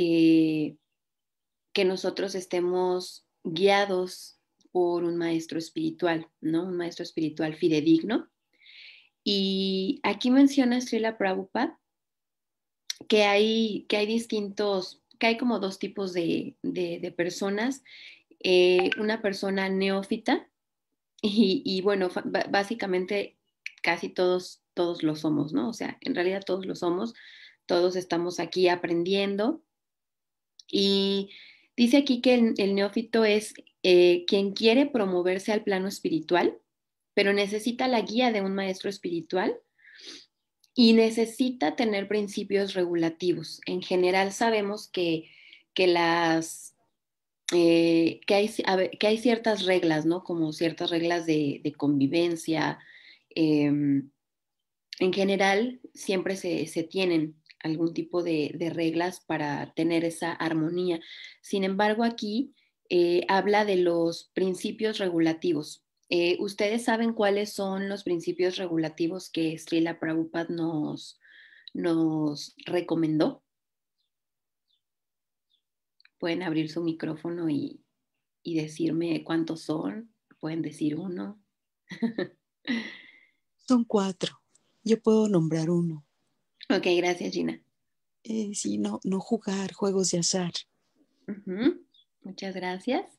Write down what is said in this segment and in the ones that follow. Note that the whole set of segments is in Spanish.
Eh, que nosotros estemos guiados por un maestro espiritual, ¿no? Un maestro espiritual fidedigno. Y aquí menciona Srila Prabhupada que hay, que hay distintos, que hay como dos tipos de, personas. Eh, una persona neófita, y, bueno, básicamente casi todos, todos lo somos, ¿no? O sea, en realidad todos lo somos, todos estamos aquí aprendiendo y dice aquí que el, neófito es eh, quien quiere promoverse al plano espiritual, pero necesita la guía de un maestro espiritual y necesita tener principios regulativos. En general sabemos que, que las eh, que, hay, ciertas reglas, ¿no? Como ciertas reglas de, convivencia. Em, en general, siempre se, se, tienen algún tipo de, reglas para tener esa armonía. Sin embargo, aquí eh, habla de los principios regulativos. Eh, ¿Ustedes saben cuáles son los principios regulativos que Srila Prabhupada nos, nos recomendó? Pueden abrir su micrófono y decirme cuántos son. Pueden decir uno. son cuatro. Yo puedo nombrar uno. Ok, gracias Gina. Eh, sí, no, no jugar juegos de azar. Muchas gracias.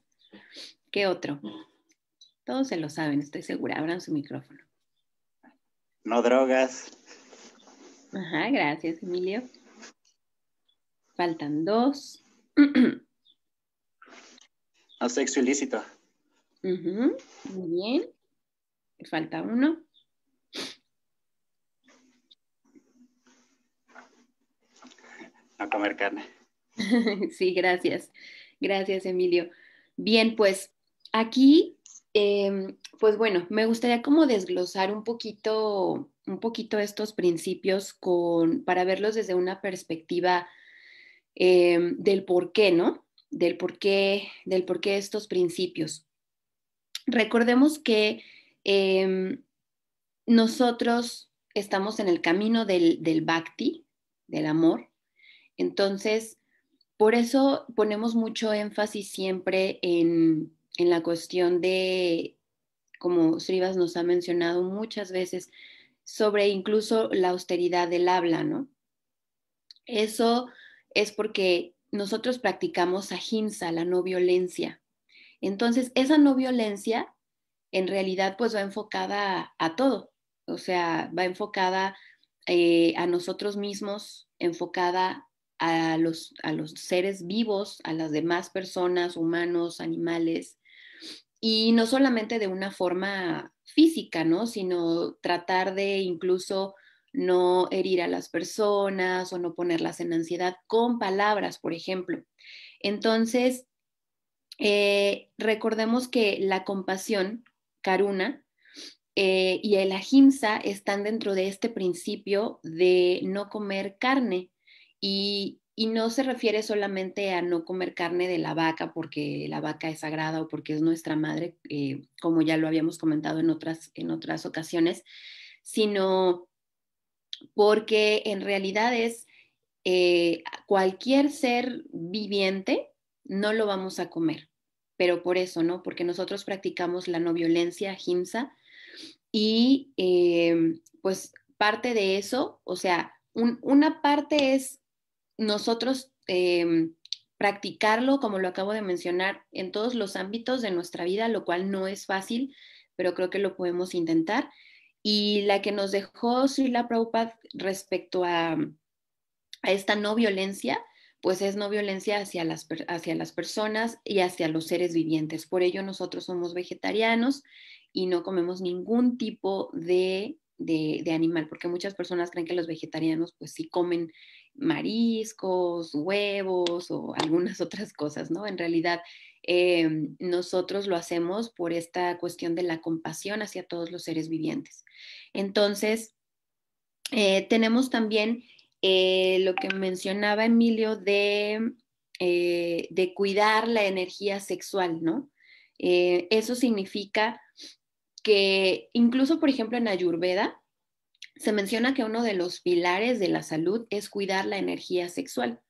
¿Qué otro? Todos se lo saben, estoy segura. Abran su micrófono. No drogas. Ajá, gracias, Emilio. Faltan dos. no sexo ilícito. Muy bien. Falta uno. mercana. sí, gracias. Gracias, Emilio. Bien, pues aquí, em, pues bueno, me gustaría como desglosar un poquito, un poquito estos principios con, para verlos desde una perspectiva em, del por qué, ¿no? Del por qué, del por qué estos principios. Recordemos que em, nosotros estamos en el camino del, del bhakti, del amor, entonces, por eso ponemos mucho énfasis siempre en, la cuestión de, como Srivas nos ha mencionado muchas veces, sobre incluso la austeridad del habla, ¿no? Eso es porque nosotros practicamos ahimsa, la no violencia. Entonces, esa no violencia en realidad pues va enfocada a, todo, o sea, va enfocada eh, a nosotros mismos, enfocada a los, a los seres vivos, a las demás personas, humanos, animales, y no solamente de una forma física, ¿no? Sino tratar de incluso no herir a las personas o no ponerlas en ansiedad con palabras, por ejemplo. Entonces, eh, recordemos que la compasión, Karuna, eh, y el ahimsa están dentro de este principio de no comer carne. Y, no se refiere solamente a no comer carne de la vaca porque la vaca es sagrada o porque es nuestra madre, eh, como ya lo habíamos comentado en otras, en otras ocasiones, sino porque en realidad es eh, cualquier ser viviente, no lo vamos a comer, pero por eso, ¿no? Porque nosotros practicamos la no violencia, Himsa, y eh, pues parte de eso, o sea, una parte es nosotros em, practicarlo, como lo acabo de mencionar, en todos los ámbitos de nuestra vida, lo cual no es fácil, pero creo que lo podemos intentar. Y la que nos dejó Srila Prabhupada respecto a, esta no violencia, pues es no violencia hacia las, hacia las personas y hacia los seres vivientes. Por ello nosotros somos vegetarianos y no comemos ningún tipo de, animal, porque muchas personas creen que los vegetarianos pues sí comen mariscos, huevos o algunas otras cosas, ¿no? En realidad, em, nosotros lo hacemos por esta cuestión de la compasión hacia todos los seres vivientes. Entonces, eh, tenemos también eh, lo que mencionaba Emilio de, eh, de cuidar la energía sexual, ¿no? eso significa que incluso, por ejemplo, en Ayurveda, se menciona que uno de los pilares de la salud es cuidar la energía sexual,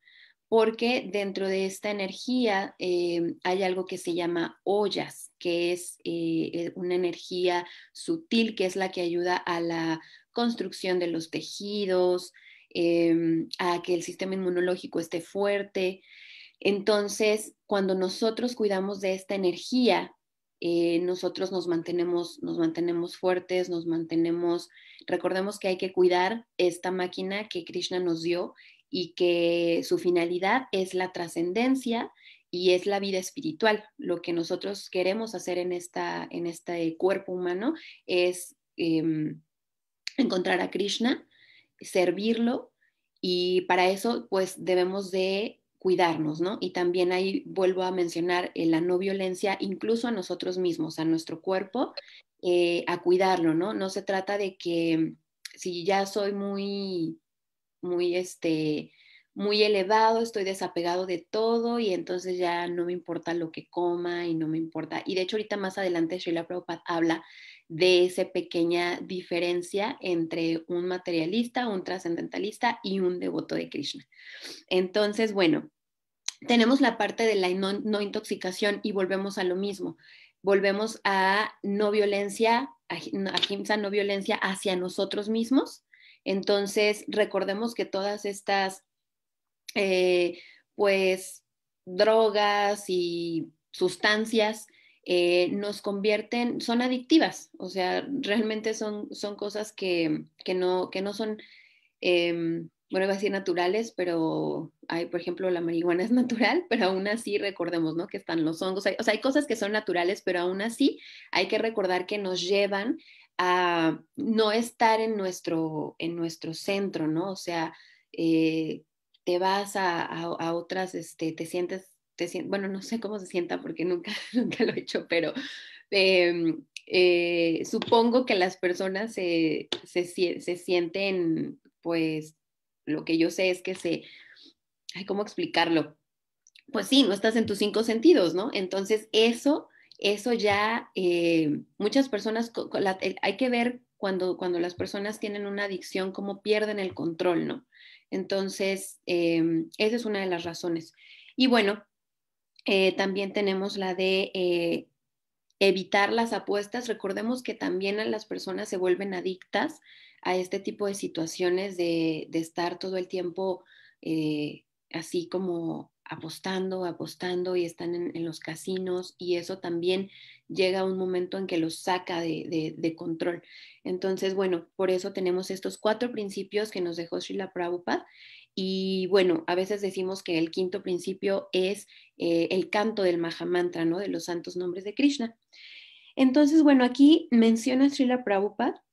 porque dentro de esta energía eh, hay algo que se llama ollas, que es eh, eh, una energía sutil, que es la que ayuda a la construcción de los tejidos, em, a que el sistema inmunológico esté fuerte. Entonces, cuando nosotros cuidamos de esta energía, eh, nosotros nos mantenemos, nos mantenemos fuertes, nos mantenemos, recordemos que hay que cuidar esta máquina que Krishna nos dio y que su finalidad es la trascendencia y es la vida espiritual. Lo que nosotros queremos hacer en, esta, en este cuerpo humano es em, encontrar a Krishna, servirlo y para eso pues debemos de cuidarnos, ¿no? Y también ahí vuelvo a mencionar eh, la no violencia incluso a nosotros mismos, a nuestro cuerpo, eh, a cuidarlo, ¿no? No se trata de que si ya soy muy, muy, este, muy elevado, estoy desapegado de todo y entonces ya no me importa lo que coma y no me importa. Y de hecho ahorita más adelante Sheila Prabhupada habla de esa pequeña diferencia entre un materialista, un trascendentalista y un devoto de Krishna. Entonces, bueno, tenemos la parte de la no, intoxicación y volvemos a lo mismo. Volvemos a no violencia, a, no violencia hacia nosotros mismos. Entonces, recordemos que todas estas, eh, pues, drogas y sustancias eh, nos convierten, son adictivas, o sea, realmente son, son cosas que, no, que no son, em, bueno, iba a decir naturales, pero hay, por ejemplo, la marihuana es natural, pero aún así recordemos, ¿no? Que están los hongos, hay, o sea, hay cosas que son naturales, pero aún así hay que recordar que nos llevan a no estar en nuestro, en nuestro centro, ¿no? O sea, eh, te vas a, a, a otras, este, te sientes bueno, no sé cómo se sienta porque nunca, nunca lo he hecho, pero em, eh, supongo que las personas se, sienten, pues, lo que yo sé es que se, ay, ¿cómo explicarlo? Pues sí, no estás en tus cinco sentidos, ¿no? Entonces, eso, eso ya, eh, muchas personas, hay que ver cuando, cuando las personas tienen una adicción, cómo pierden el control, ¿no? Entonces, em, esa es una de las razones. Y bueno, eh, también tenemos la de eh, evitar las apuestas. Recordemos que también las personas se vuelven adictas a este tipo de situaciones de, estar todo el tiempo eh, así como apostando, apostando y están en, los casinos y eso también llega a un momento en que los saca de, de, control. Entonces, bueno, por eso tenemos estos cuatro principios que nos dejó Srila Prabhupada y bueno, a veces decimos que el quinto principio es eh, el canto del Mahamantra, ¿no? De los santos nombres de Krishna. Entonces, bueno, aquí menciona Srila Prabhupada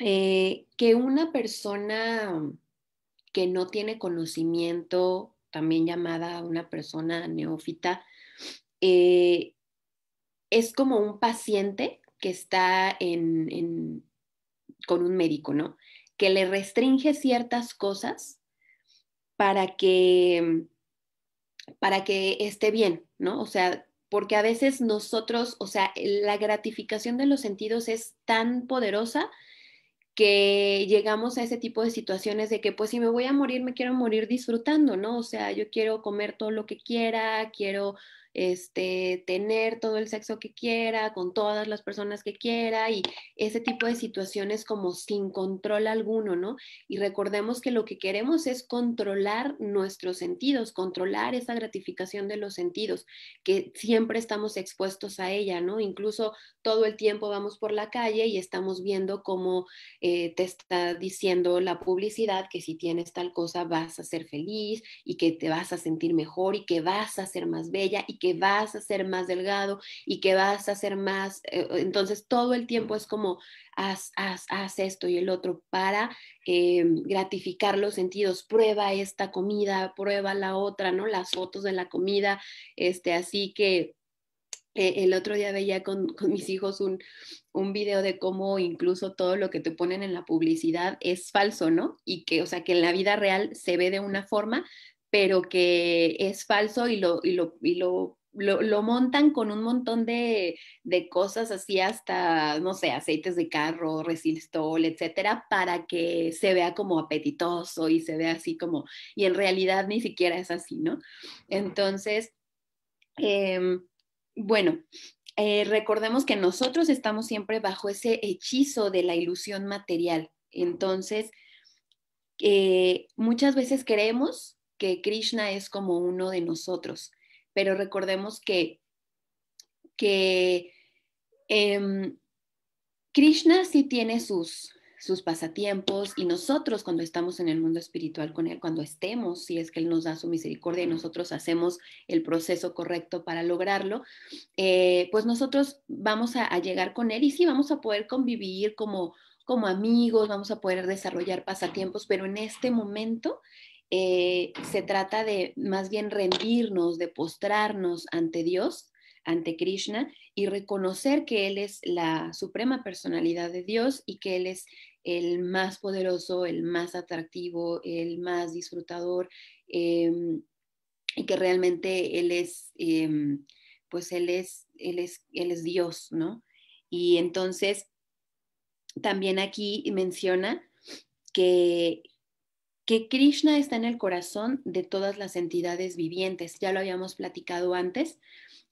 eh, que una persona um, que no tiene conocimiento, también llamada una persona neófita, eh, es como un paciente que está con un médico, ¿no? que le restringe ciertas cosas para que, para que esté bien, ¿no? O sea, porque a veces nosotros, o sea, la gratificación de los sentidos es tan poderosa que llegamos a ese tipo de situaciones de que pues si me voy a morir, me quiero morir disfrutando, ¿no? O sea, yo quiero comer todo lo que quiera, quiero este, tener todo el sexo que quiera, con todas las personas que quiera y ese tipo de situaciones como sin control alguno, ¿no? Y recordemos que lo que queremos es controlar nuestros sentidos, controlar esa gratificación de los sentidos, que siempre estamos expuestos a ella, ¿no? Incluso todo el tiempo vamos por la calle y estamos viendo cómo eh, te está diciendo la publicidad que si tienes tal cosa vas a ser feliz y que te vas a sentir mejor y que vas a ser más bella y que vas a ser más delgado y que vas a ser más, eh, eh, entonces todo el tiempo es como haz, haz, haz esto y el otro para eh, gratificar los sentidos, prueba esta comida, prueba la otra, ¿no? Las fotos de la comida, este, así que el otro día veía con, mis hijos un, un, video de cómo incluso todo lo que te ponen en la publicidad es falso, ¿no? Y que, o sea, que en la vida real se ve de una forma, pero que es falso y lo, montan con un montón de, cosas así hasta, no sé, aceites de carro, resistol, etcétera, para que se vea como apetitoso y se vea así como, y en realidad ni siquiera es así, ¿no? Entonces, em, bueno, eh, recordemos que nosotros estamos siempre bajo ese hechizo de la ilusión material. Entonces, eh, muchas veces creemos que Krishna es como uno de nosotros, pero recordemos que, que em, Krishna sí tiene sus, sus pasatiempos y nosotros cuando estamos en el mundo espiritual con Él, cuando estemos, si es que Él nos da su misericordia y nosotros hacemos el proceso correcto para lograrlo, eh, pues nosotros vamos a, llegar con Él y sí vamos a poder convivir como, como amigos, vamos a poder desarrollar pasatiempos, pero en este momento eh, se trata de más bien rendirnos, de postrarnos ante Dios, ante Krishna, y reconocer que Él es la suprema personalidad de Dios y que Él es el más poderoso, el más atractivo, el más disfrutador, em, y que realmente Él es, em, pues Él es, Él es, Él es Dios, ¿no? Y entonces, también aquí menciona que que Krishna está en el corazón de todas las entidades vivientes. Ya lo habíamos platicado antes.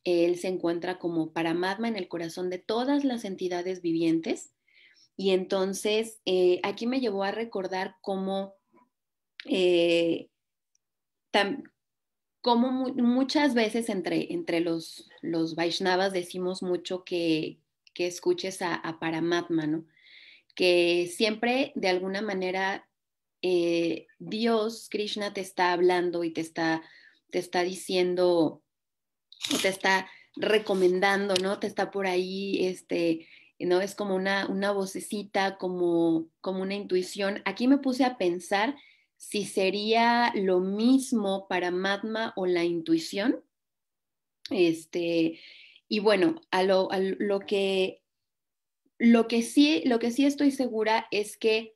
Él se encuentra como Paramatma en el corazón de todas las entidades vivientes. Y entonces eh, aquí me llevó a recordar cómo, eh, muchas veces entre, entre los, los Vaishnavas decimos mucho que, escuches a, a Paramatma, que siempre de alguna manera eh, Dios, Krishna, te está hablando y te está, te está diciendo, o te está recomendando, ¿no? Te está por ahí, este, ¿no? Es como una, una vocecita, como, como una intuición. Aquí me puse a pensar si sería lo mismo para Madma o la intuición. Este, y bueno, a lo, que lo que sí, lo que sí estoy segura es que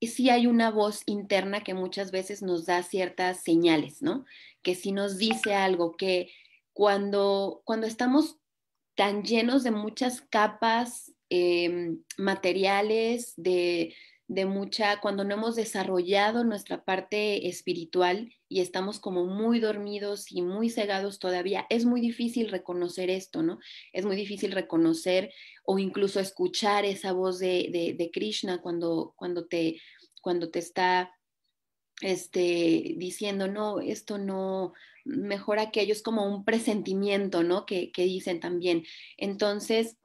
sí hay una voz interna que muchas veces nos da ciertas señales, ¿no? Que si nos dice algo, que cuando, cuando estamos tan llenos de muchas capas em, materiales, de, de mucha, cuando no hemos desarrollado nuestra parte espiritual y estamos como muy dormidos y muy cegados todavía, es muy difícil reconocer esto, ¿no? Es muy difícil reconocer o incluso escuchar esa voz de, Krishna cuando, cuando, te, cuando te está este, diciendo, no, esto no, mejor aquello, es como un presentimiento, ¿no? Que, dicen también. Entonces,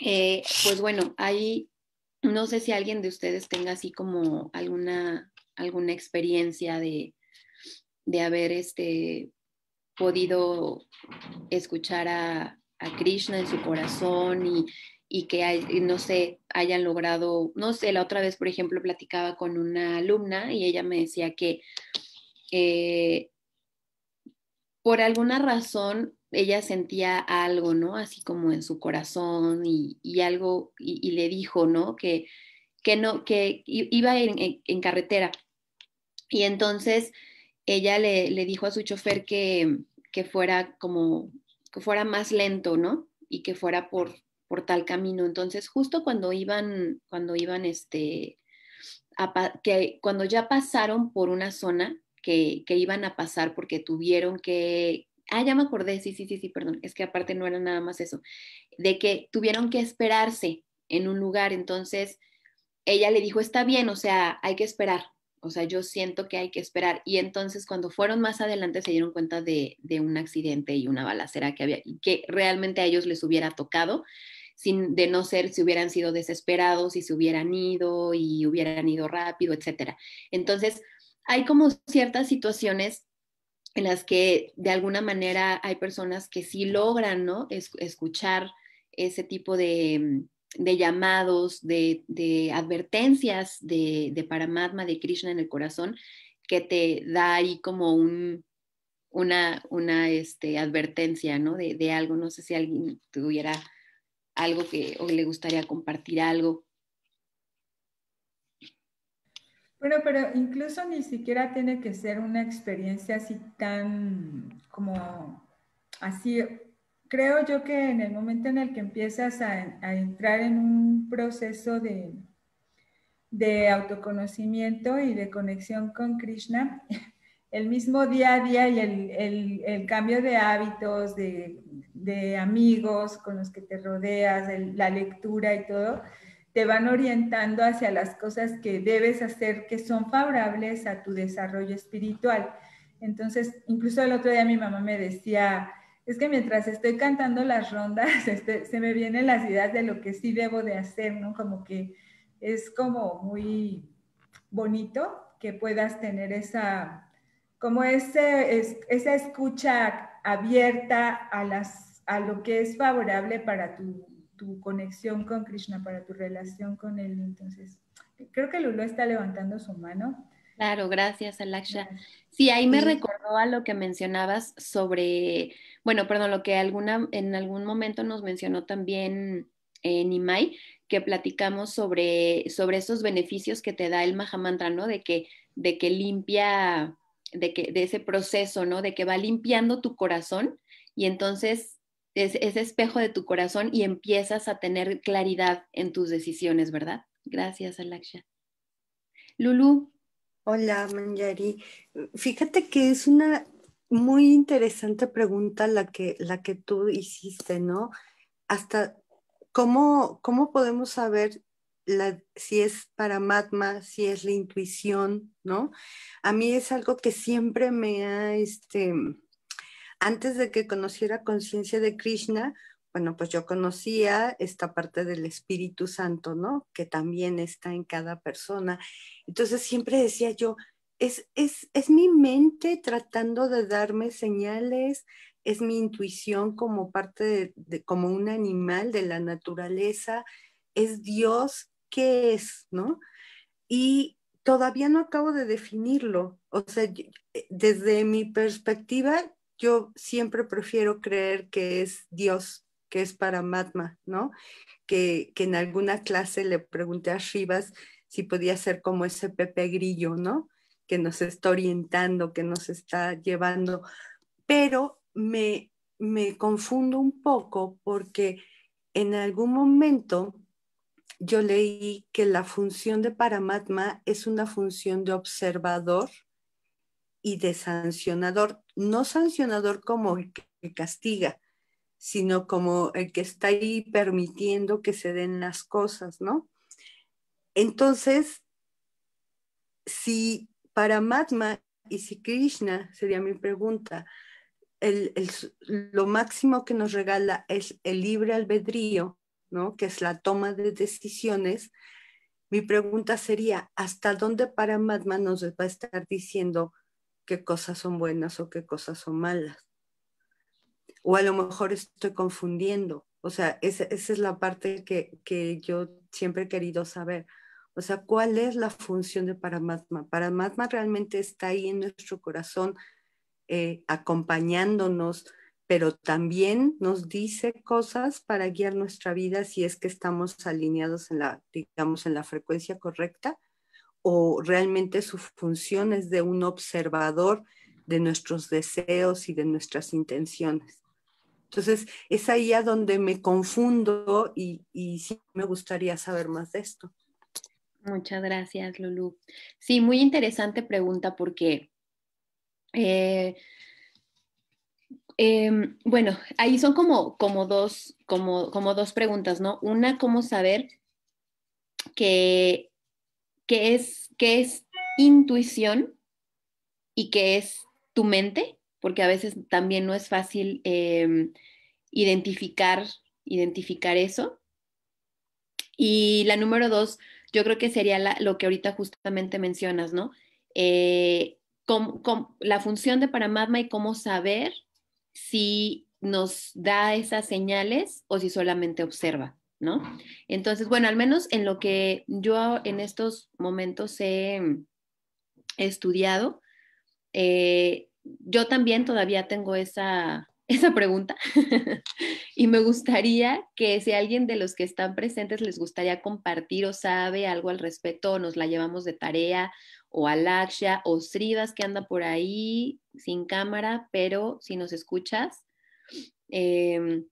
eh, pues bueno, ahí no sé si alguien de ustedes tenga así como alguna, alguna experiencia de, haber este, podido escuchar a, Krishna en su corazón y, que, no sé, hayan logrado, no sé, la otra vez, por ejemplo, platicaba con una alumna y ella me decía que eh, por alguna razón ella sentía algo, ¿no? Así como en su corazón y, algo, y, le dijo, ¿no? Que, que no, que iba en, carretera. Y entonces ella le, dijo a su chofer que, fuera como, que fuera más lento, ¿no? Y que fuera por, por tal camino. Entonces, justo cuando iban, cuando iban, este, que cuando ya pasaron por una zona que, que iban a pasar porque tuvieron que, Ah, ya me acordé, sí, sí, sí, sí, perdón, es que aparte no era nada más eso, de que tuvieron que esperarse en un lugar, entonces ella le dijo, está bien, o sea, hay que esperar, o sea, yo siento que hay que esperar. Y entonces cuando fueron más adelante se dieron cuenta de, un accidente y una balacera que había, que realmente a ellos les hubiera tocado, sin, de no ser si hubieran sido desesperados y se hubieran ido y hubieran ido rápido, etcétera. Entonces, hay como ciertas situaciones en las que de alguna manera hay personas que sí logran ¿no? escuchar ese tipo de, llamados, de, advertencias de, de, Paramatma, de Krishna en el corazón, que te da ahí como un, una, una este, advertencia ¿no? de, algo. No sé si alguien tuviera algo que o le gustaría compartir algo. Bueno, pero incluso ni siquiera tiene que ser una experiencia así tan como así. Creo yo que en el momento en el que empiezas a, entrar en un proceso de, autoconocimiento y de conexión con Krishna, el mismo día a día y el, cambio de hábitos, de, amigos con los que te rodeas, la lectura y todo, te van orientando hacia las cosas que debes hacer que son favorables a tu desarrollo espiritual. Entonces, incluso el otro día mi mamá me decía, es que mientras estoy cantando las rondas, este, se me vienen las ideas de lo que sí debo de hacer, ¿no? Como que es como muy bonito que puedas tener esa, como ese, esa escucha abierta a, las, a lo que es favorable para tu conexión con Krishna, para tu relación con él. Entonces, creo que Lulu está levantando su mano. Claro, gracias, Alaksha. Sí, ahí me recordó a lo que mencionabas sobre, bueno, perdón, lo que alguna, en algún momento nos mencionó también eh, Nimai, que platicamos sobre, sobre esos beneficios que te da el Mahamantra, ¿no? De que, de que limpia, de, que, de ese proceso, ¿no? De que va limpiando tu corazón y entonces es, ese espejo de tu corazón y empiezas a tener claridad en tus decisiones, ¿verdad? Gracias, Alaksha. Lulu. Hola, Manjari. Fíjate que es una muy interesante pregunta la que, la que tú hiciste, ¿no? Hasta cómo, cómo podemos saber la, si es para Matma, si es la intuición, ¿no? A mí es algo que siempre me ha, este, antes de que conociera conciencia de Krishna, bueno, pues yo conocía esta parte del Espíritu Santo, ¿no? Que también está en cada persona. Entonces siempre decía yo, es, es, mi mente tratando de darme señales, es mi intuición como parte de, como un animal de la naturaleza, es Dios, ¿qué es, no? Y todavía no acabo de definirlo. O sea, desde mi perspectiva, yo siempre prefiero creer que es Dios, que es Paramatma, ¿no? Que, en alguna clase le pregunté a Shivas si podía ser como ese Pepe Grillo, ¿no? Que nos está orientando, que nos está llevando. Pero me, me confundo un poco porque en algún momento yo leí que la función de Paramatma es una función de observador y de sancionador no sancionador como el que castiga, sino como el que está ahí permitiendo que se den las cosas, ¿no? Entonces, si para Madma y si Krishna, sería mi pregunta, lo máximo que nos regala es el libre albedrío, ¿no? que es la toma de decisiones, mi pregunta sería, ¿hasta dónde para Madma nos va a estar diciendo, qué cosas son buenas o qué cosas son malas. O a lo mejor estoy confundiendo. O sea, esa, esa es la parte que, que, yo siempre he querido saber. O sea, ¿cuál es la función de Paramatma? Paramatma realmente está ahí en nuestro corazón eh, acompañándonos, pero también nos dice cosas para guiar nuestra vida si es que estamos alineados en la, digamos, en la frecuencia correcta o realmente su función es de un observador de nuestros deseos y de nuestras intenciones. Entonces, es ahí a donde me confundo y, y sí me gustaría saber más de esto. Muchas gracias, Lulu. Sí, muy interesante pregunta porque, eh, em, bueno, ahí son como, como, dos, como, como dos preguntas, ¿no? Una, cómo saber que qué es, qué es intuición y qué es tu mente, porque a veces también no es fácil em, identificar, identificar eso. Y la número dos, yo creo que sería lo que ahorita justamente mencionas, ¿no? Eh, la función de Paramatma y cómo saber si nos da esas señales o si solamente observa. Entonces, bueno, al menos en lo que yo en estos momentos he, mm, estudiado, eh, yo también todavía tengo esa, pregunta y me gustaría que si alguien de los que están presentes les gustaría compartir o sabe algo al respecto, nos la llevamos de tarea, o Alaksha, o Srivas que anda por ahí sin cámara, pero si nos escuchas, em,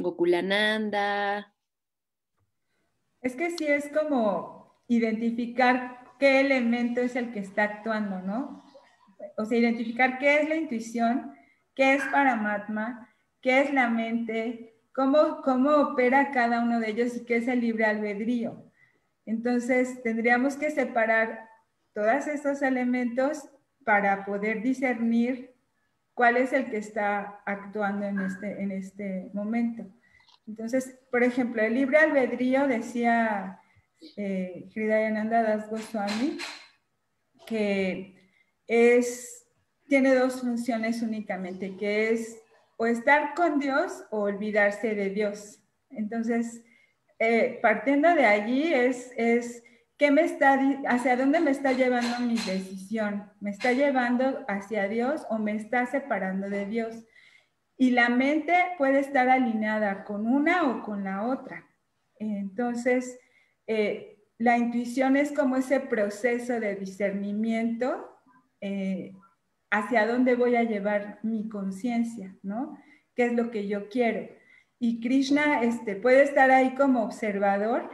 Gokulananda, es que sí es como identificar qué elemento es el que está actuando, ¿no? O sea, identificar qué es la intuición, qué es Paramatma, qué es la mente, cómo, opera cada uno de ellos y qué es el libre albedrío. Entonces, tendríamos que separar todos estos elementos para poder discernir cuál es el que está actuando en este, en este momento. Entonces, por ejemplo, el libre albedrío decía eh, Hridayananda Das Goswami que es, tiene dos funciones únicamente, que es o estar con Dios o olvidarse de Dios. Entonces, eh, partiendo de allí es, hacia dónde me está llevando mi decisión. ¿Me está llevando hacia Dios o me está separando de Dios? Y la mente puede estar alineada con una o con la otra. Entonces, eh, la intuición es como ese proceso de discernimiento eh, hacia dónde voy a llevar mi conciencia, ¿no? ¿Qué es lo que yo quiero? Y Krishna este, puede estar ahí como observador,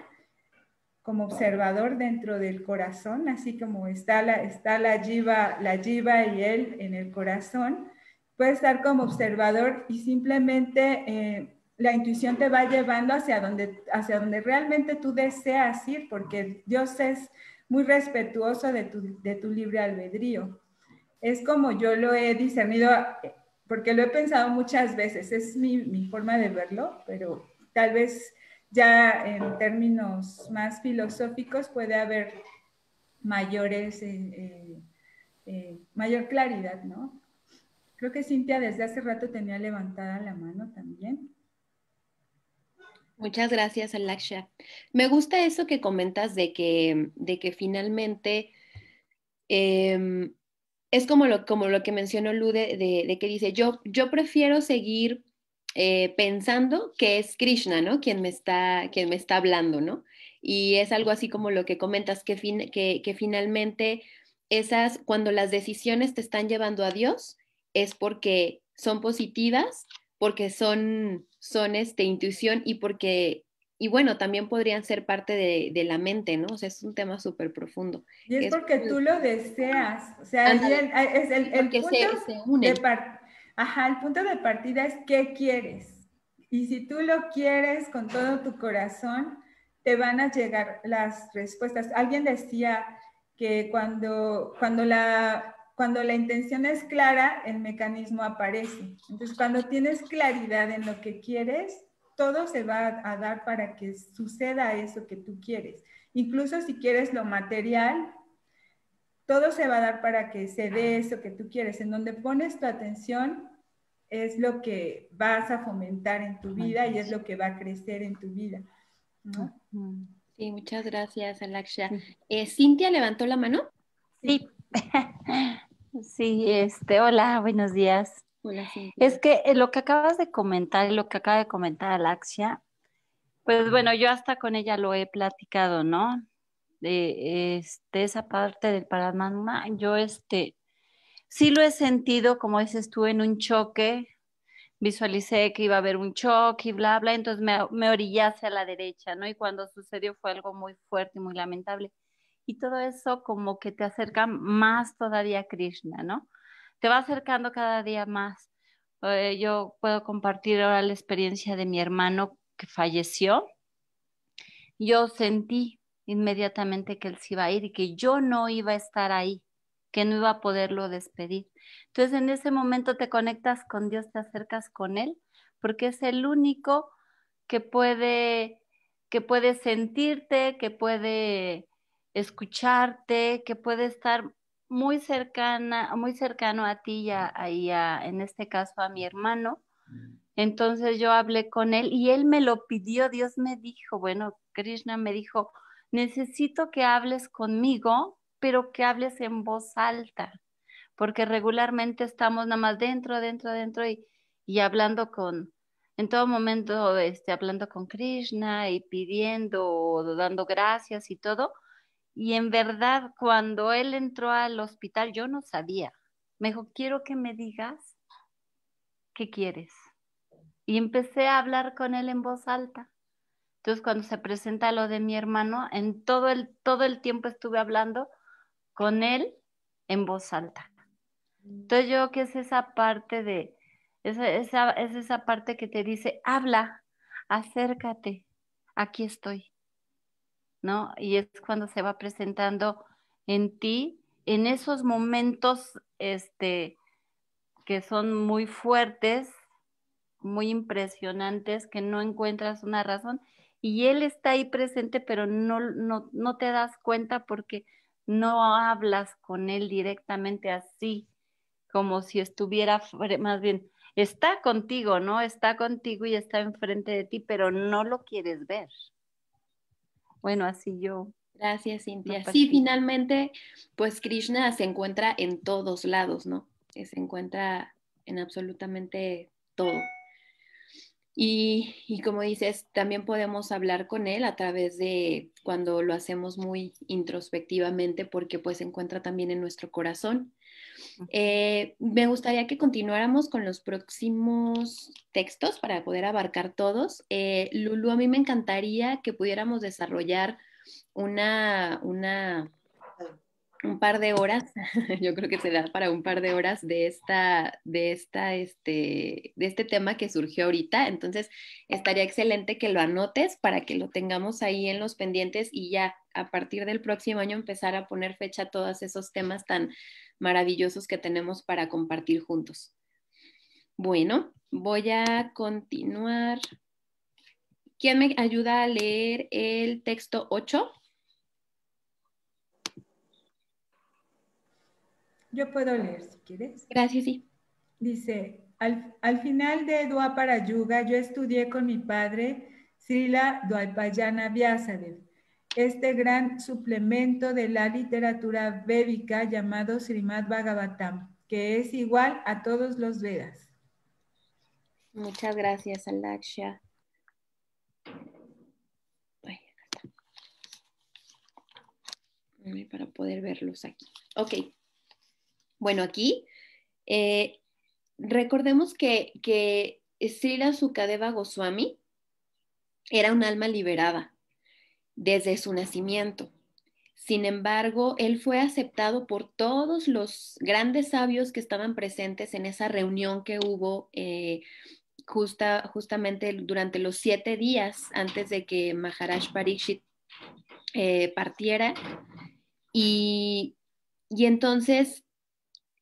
como observador dentro del corazón, así como está la, está la, jiva, la jiva y él en el corazón, puedes estar como observador y simplemente eh, la intuición te va llevando hacia donde, hacia donde realmente tú deseas ir, porque Dios es muy respetuoso de tu, de tu libre albedrío. Es como yo lo he discernido, eh, porque lo he pensado muchas veces, es mi, forma de verlo, pero tal vez ya en términos más filosóficos puede haber mayores, eh, mayor claridad, ¿no? Creo que Cintia desde hace rato tenía levantada la mano también. Muchas gracias, Alaksha. Me gusta eso que comentas de que, de que finalmente em, es como lo, como lo que mencionó Lude, de, que dice, yo, yo prefiero seguir eh, pensando que es Krishna, ¿no? Quien me está, quien me está hablando, ¿no? Y es algo así como lo que comentas, que, que finalmente esas, cuando las decisiones te están llevando a Dios, es porque son positivas, porque son, son este, intuición y porque, y bueno, también podrían ser parte de, de la mente, ¿no? O sea, es un tema súper profundo. Y es, porque tú lo deseas, o sea, es el, el punto De el punto de partida es qué quieres. Y si tú lo quieres con todo tu corazón, te van a llegar las respuestas. Alguien decía que cuando, cuando la, cuando la intención es clara, el mecanismo aparece. Entonces, cuando tienes claridad en lo que quieres, todo se va a dar para que suceda eso que tú quieres. Incluso si quieres lo material, todo se va a dar para que se dé eso que tú quieres. En donde pones tu atención es lo que vas a fomentar en tu vida y es lo que va a crecer en tu vida. Sí, muchas gracias, Alaksha. Eh, ¿Cintia levantó la mano? Sí. Sí, este, hola, buenos días. es que eh, lo que acabas de comentar y lo que acaba de comentar Alaxia, pues bueno, yo hasta con ella lo he platicado, ¿no? De, este, esa parte del paradigma, yo este, sí lo he sentido, como es, estuve en un choque, visualicé que iba a haber un choque y bla, bla, entonces me, me orillé hacia la derecha, ¿no? Y cuando sucedió fue algo muy fuerte y muy lamentable y todo eso como que te acerca más todavía a Krishna, ¿no? Te va acercando cada día más. Eh, yo puedo compartir ahora la experiencia de mi hermano que falleció. Yo sentí inmediatamente que él se iba a ir y que yo no iba a estar ahí, que no iba a poderlo despedir. Entonces en ese momento te conectas con Dios, te acercas con Él, porque es el único que puede, que puede sentirte, que puede escucharte, que puede estar muy cercana, muy cercano a ti ya ahí a, en este caso a mi hermano. Entonces yo hablé con él y él me lo pidió, Dios me dijo, bueno, Krishna me dijo, necesito que hables conmigo, pero que hables en voz alta, porque regularmente estamos nada más dentro, dentro, dentro y, y hablando con, en todo momento, este, hablando con Krishna y pidiendo, dando gracias y todo, y en verdad, cuando él entró al hospital, yo no sabía. Me dijo, quiero que me digas qué quieres. Y empecé a hablar con él en voz alta. Entonces, cuando se presenta lo de mi hermano, en todo el, todo el tiempo estuve hablando con él en voz alta. Entonces, yo que es esa parte de, esa, es esa parte que te dice, habla, acércate, aquí estoy. ¿no? Y es cuando se va presentando en ti, en esos momentos este, que son muy fuertes, muy impresionantes, que no encuentras una razón. Y él está ahí presente, pero no, no, no te das cuenta porque no hablas con él directamente así, como si estuviera, más bien, está contigo, ¿no? Está contigo y está enfrente de ti, pero no lo quieres ver. Bueno, así yo. Gracias, Cintia. sí, finalmente, pues Krishna se encuentra en todos lados, ¿no? Eh, se encuentra en absolutamente todo. Y, y, como dices, también podemos hablar con él a través de cuando lo hacemos muy introspectivamente porque pues se encuentra también en nuestro corazón. Eh, me gustaría que continuáramos con los próximos textos para poder abarcar todos. Eh, Lulu, a mí me encantaría que pudiéramos desarrollar una, una un par de horas, yo creo que se da para un par de horas de esta, de esta, este, de este tema que surgió ahorita. Entonces, estaría excelente que lo anotes para que lo tengamos ahí en los pendientes y ya a partir del próximo año empezar a poner fecha a todos esos temas tan maravillosos que tenemos para compartir juntos. Bueno, voy a continuar. ¿Quién me ayuda a leer el texto 8? Yo puedo leer si quieres. Gracias, sí. Dice, al, final de para Yuga yo estudié con mi padre Srila Dualpayana Vyasadev este gran suplemento de la literatura védica llamado Srimad Bhagavatam, que es igual a todos los Vedas. Muchas gracias, Alaksha. Para poder verlos aquí. Ok. Bueno, aquí eh, recordemos que, que Srila Sukadeva Goswami era un alma liberada desde su nacimiento. Sin embargo, él fue aceptado por todos los grandes sabios que estaban presentes en esa reunión que hubo eh, justa, justamente durante los siete días antes de que Maharaj Pariksit eh, partiera. Y, entonces,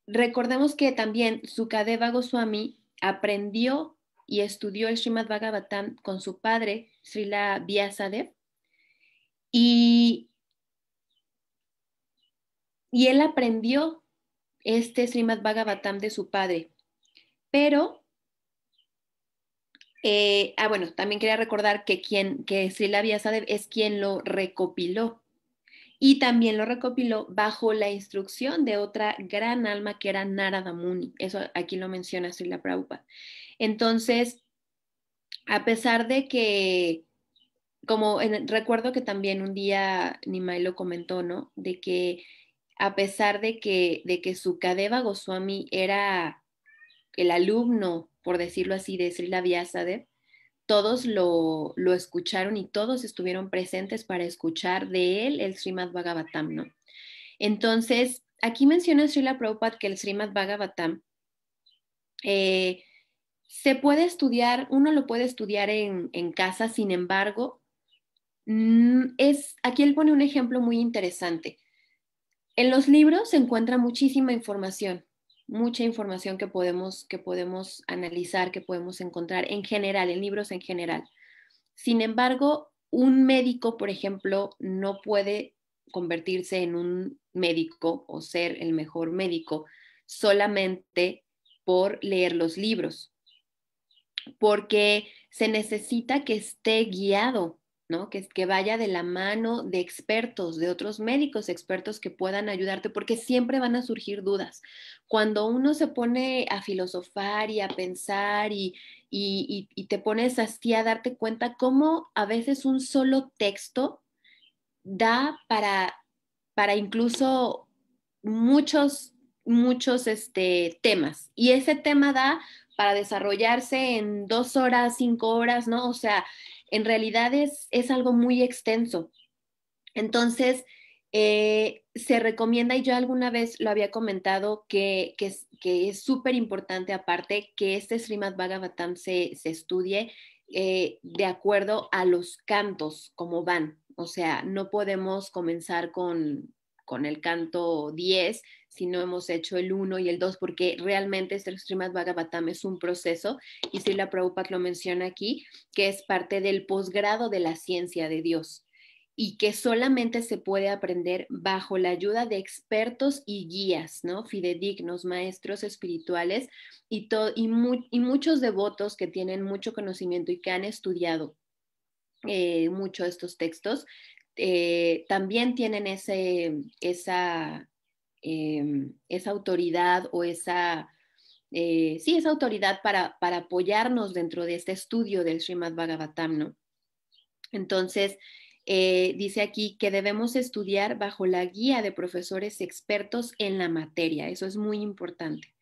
recordemos que también Sukadeva Goswami aprendió y estudió el Srimad Bhagavatam con su padre, Srila Vyasadeva y, él aprendió este Srimad Bhagavatam de su padre. Pero, eh, ah, bueno, también quería recordar que, quien, que Srila Vyasadev es quien lo recopiló. Y también lo recopiló bajo la instrucción de otra gran alma que era Narada Muni. Eso aquí lo menciona Srila Prabhupada. Entonces, a pesar de que como recuerdo que también un día Nimai lo comentó, ¿no? De que a pesar de que, de que Sukadeva Goswami era el alumno, por decirlo así, de Srila Vyasadev, todos lo, escucharon y todos estuvieron presentes para escuchar de él el Srimad Bhagavatam, ¿no? Entonces, aquí menciona Srila Prabhupada que el Srimad Bhagavatam eh, se puede estudiar, uno lo puede estudiar en, en, casa, sin embargo, Mm, es, aquí él pone un ejemplo muy interesante. En los libros se encuentra muchísima información, mucha información que podemos, que podemos analizar, que podemos encontrar en general, en libros en general. Sin embargo, un médico, por ejemplo, no puede convertirse en un médico o ser el mejor médico solamente por leer los libros, porque se necesita que esté guiado que, vaya de la mano de expertos, de otros médicos expertos que puedan ayudarte, porque siempre van a surgir dudas. Cuando uno se pone a filosofar y a pensar y, te pones así a darte cuenta cómo a veces un solo texto da para, para incluso muchos, muchos este, temas. Y ese tema da para desarrollarse en dos horas, cinco horas, ¿no? O sea, en realidad es, es algo muy extenso. Entonces, eh, se recomienda, y yo alguna vez lo había comentado, que, es súper importante aparte que este Srimad Bhagavatam se, se estudie eh, de acuerdo a los cantos, como van. O sea, no podemos comenzar con, con el canto 10, si no hemos hecho el 1 y el 2, porque realmente este Srimad Bhagavatam es un proceso, y si la Prabhupada lo menciona aquí, que es parte del posgrado de la ciencia de Dios y que solamente se puede aprender bajo la ayuda de expertos y guías, ¿no? Fidedignos, maestros espirituales y, y, y muchos devotos que tienen mucho conocimiento y que han estudiado eh, mucho estos textos, eh, también tienen ese, esa, em, esa autoridad o esa, eh, esa autoridad para, apoyarnos dentro de este estudio del Srimad Bhagavatam, ¿no? Entonces, eh, dice aquí que debemos estudiar bajo la guía de profesores expertos en la materia, eso es muy importante.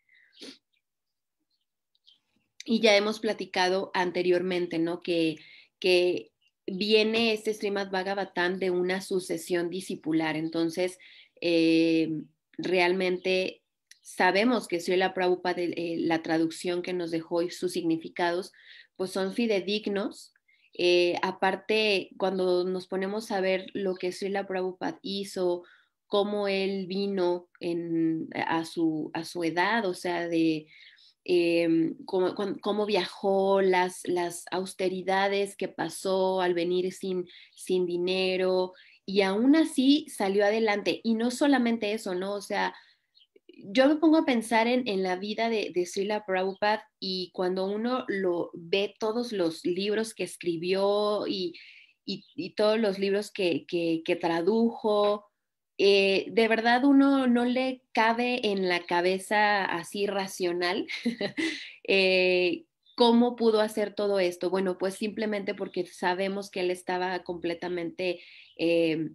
Y ya hemos platicado anteriormente, ¿no? Que, que viene este Srimad Bhagavatam de una sucesión discipular. Entonces, eh, realmente sabemos que Srila la eh, la traducción que nos dejó y sus significados, pues son fidedignos. Eh, aparte, cuando nos ponemos a ver lo que Srila Prabhupada hizo, cómo él vino en, a, su, a su edad, o sea, de Em, cómo, viajó, las, austeridades que pasó al venir sin, dinero y aún así salió adelante. Y no solamente eso, ¿no? O sea, yo me pongo a pensar en, la vida de, de Srila Prabhupada y cuando uno lo ve todos los libros que escribió y, todos los libros que tradujo, eh, de verdad uno no le cabe en la cabeza así racional eh, cómo pudo hacer todo esto. Bueno, pues simplemente porque sabemos que él estaba completamente eh,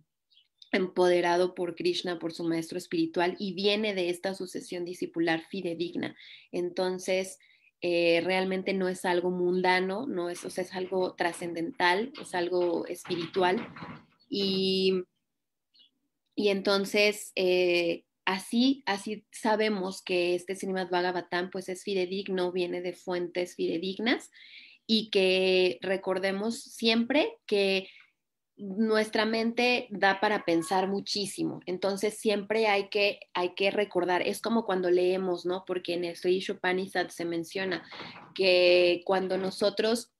empoderado por Krishna, por su maestro espiritual, y viene de esta sucesión discipular fidedigna. Entonces, realmente no es algo mundano, no es, es algo trascendental, es algo espiritual. Y y entonces, eh, así, así sabemos que este Srimad Bhagavatam pues es fidedigno, viene de fuentes fidedignas y que recordemos siempre que nuestra mente da para pensar muchísimo, entonces siempre hay que, hay que recordar, es como cuando leemos, ¿no? Porque en el Sri Panisat se menciona que cuando nosotros,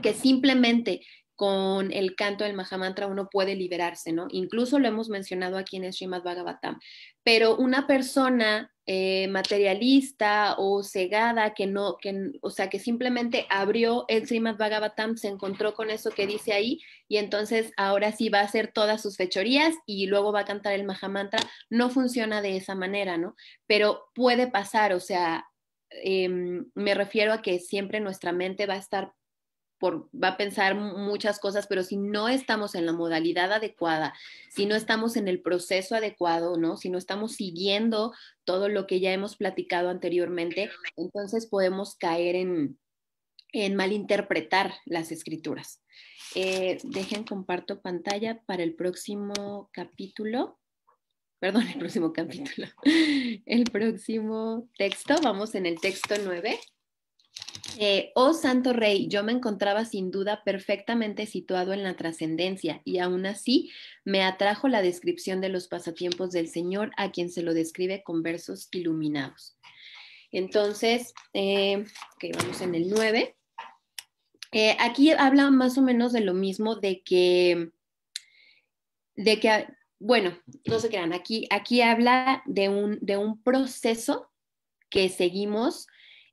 que simplemente con el canto del Mahamantra uno puede liberarse, ¿no? Incluso lo hemos mencionado aquí en Srimad Bhagavatam. Pero una persona eh, materialista o cegada que no, que, o sea, que simplemente abrió el Srimad Bhagavatam, se encontró con eso que dice ahí y entonces ahora sí va a hacer todas sus fechorías y luego va a cantar el Mahamantra, no funciona de esa manera, ¿no? Pero puede pasar, o sea, em, me refiero a que siempre nuestra mente va a estar va a pensar muchas cosas, pero si no estamos en la modalidad adecuada, si no estamos en el proceso adecuado, ¿no? Si no estamos siguiendo todo lo que ya hemos platicado anteriormente, entonces podemos caer en, malinterpretar las escrituras. Eh, dejen, comparto pantalla para el próximo capítulo. Perdón, el próximo capítulo. El próximo texto. Vamos en el texto 9. Eh, oh Santo Rey, yo me encontraba sin duda perfectamente situado en la trascendencia y aún así me atrajo la descripción de los pasatiempos del Señor a quien se lo describe con versos iluminados. Entonces, eh, vamos en el 9. Eh, aquí habla más o menos de lo mismo, de que, de que bueno, no se crean, aquí, aquí habla de un, de un proceso que seguimos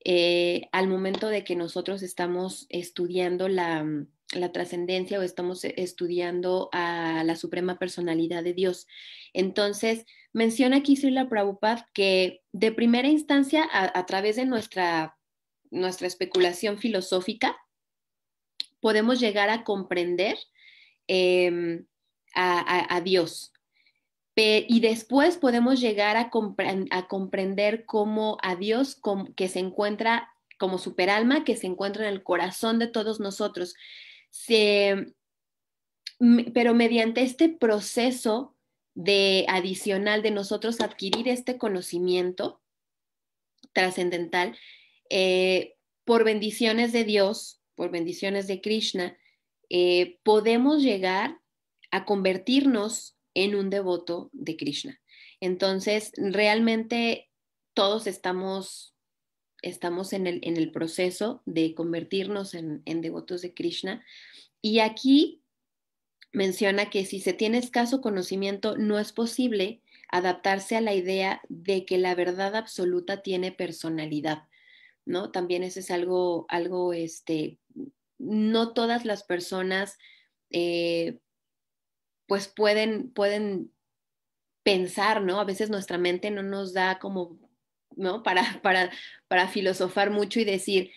eh, al momento de que nosotros estamos estudiando la, mm, trascendencia o estamos eh, estudiando a la suprema personalidad de Dios. Entonces, menciona aquí Srila Prabhupada que de primera instancia, a, través de nuestra, nuestra especulación filosófica, podemos llegar a comprender em, a, a, Dios este, y después podemos llegar a, a comprender cómo a Dios que se encuentra como superalma, que se encuentra en el corazón de todos nosotros. pero mediante este proceso de adicional de nosotros adquirir este conocimiento trascendental, eh, por bendiciones de Dios, por bendiciones de Krishna, eh, podemos llegar a convertirnos en un devoto de Krishna. Entonces, realmente todos estamos, estamos en, el, en el proceso de convertirnos en, en devotos de Krishna. Y aquí menciona que si se tiene escaso conocimiento, no es posible adaptarse a la idea de que la verdad absoluta tiene personalidad, ¿no? También eso es algo, algo, este, no todas las personas eh, pues pueden, pueden pensar, ¿no? A veces nuestra mente no nos da como, ¿no? Para, para, para filosofar mucho y decir,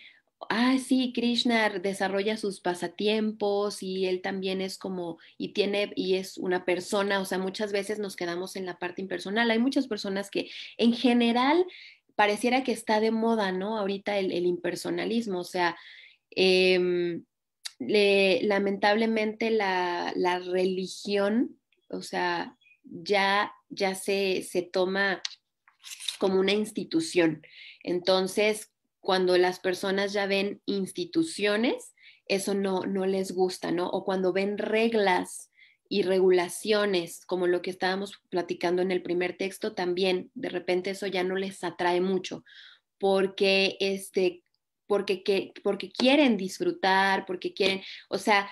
ah, sí, Krishna desarrolla sus pasatiempos y él también es como, y tiene, y es una persona, o sea, muchas veces nos quedamos en la parte impersonal. Hay muchas personas que en general pareciera que está de moda, ¿no? Ahorita el, impersonalismo, o sea, em, lamentablemente la, religión, o sea, ya, ya se, toma como una institución. Entonces, cuando las personas ya ven instituciones, eso no, no les gusta, ¿no? O cuando ven reglas y regulaciones, como lo que estábamos platicando en el primer texto, también de repente eso ya no les atrae mucho, porque este, porque, porque quieren disfrutar, porque quieren, o sea,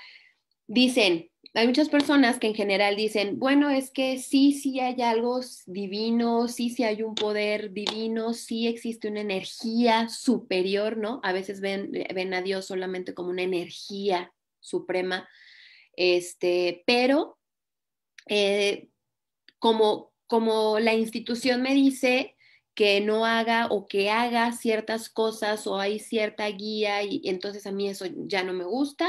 dicen, hay muchas personas que en general dicen, bueno, es que sí, sí hay algo divino, sí, sí hay un poder divino, sí existe una energía superior, ¿no? A veces ven, a Dios solamente como una energía suprema, este, pero eh, como, como la institución me dice, que no haga o que haga ciertas cosas o hay cierta guía y entonces a mí eso ya no me gusta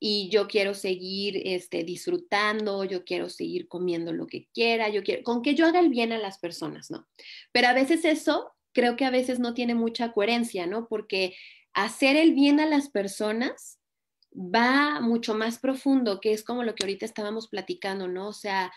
y yo quiero seguir este, disfrutando, yo quiero seguir comiendo lo que quiera, yo quiero, con que yo haga el bien a las personas, ¿no? Pero a veces eso creo que a veces no tiene mucha coherencia, ¿no? Porque hacer el bien a las personas va mucho más profundo, que es como lo que ahorita estábamos platicando, ¿no? O sea,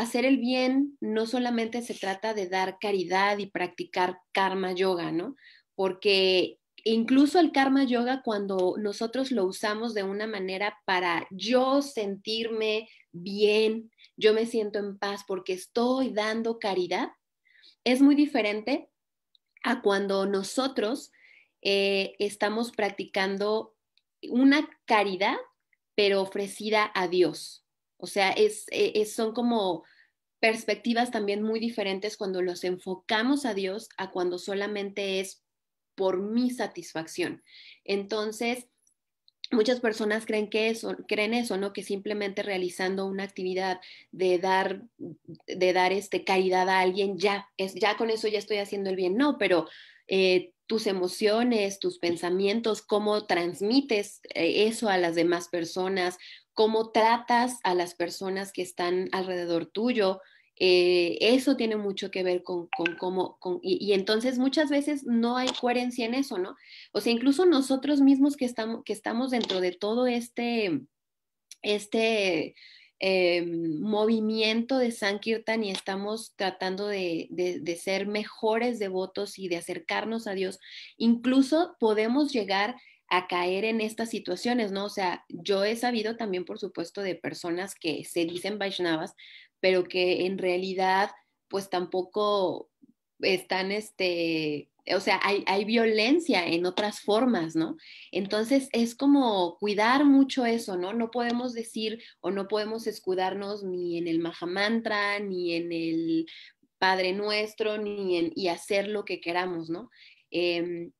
hacer el bien no solamente se trata de dar caridad y practicar karma yoga, ¿no? Porque incluso el karma yoga cuando nosotros lo usamos de una manera para yo sentirme bien, yo me siento en paz porque estoy dando caridad, es muy diferente a cuando nosotros eh, estamos practicando una caridad, pero ofrecida a Dios. O sea, eh, es, son como perspectivas también muy diferentes cuando los enfocamos a Dios a cuando solamente es por mi satisfacción. Entonces, muchas personas creen que eso, creen eso, ¿no? Que simplemente realizando una actividad de dar, de dar este caridad a alguien, ya, es, ya con eso ya estoy haciendo el bien. No, pero eh, tus emociones, tus pensamientos, cómo transmites eh, eso a las demás personas, cómo tratas a las personas que están alrededor tuyo. Eh, eso tiene mucho que ver con, cómo, y, entonces muchas veces no hay coherencia en eso, ¿no? O sea, incluso nosotros mismos que estamos, que estamos dentro de todo este, este eh, movimiento de Sankirtan y estamos tratando de, ser mejores devotos y de acercarnos a Dios, incluso podemos llegar a caer en estas situaciones, ¿no? O sea, yo he sabido también, por supuesto, de personas que se dicen Vaishnavas, pero que en realidad, pues tampoco están, este, o sea, hay, violencia en otras formas, ¿no? Entonces, es como cuidar mucho eso, ¿no? No podemos decir o no podemos escudarnos ni en el Mahamantra, ni en el Padre Nuestro, ni en, y hacer lo que queramos, ¿no? Em,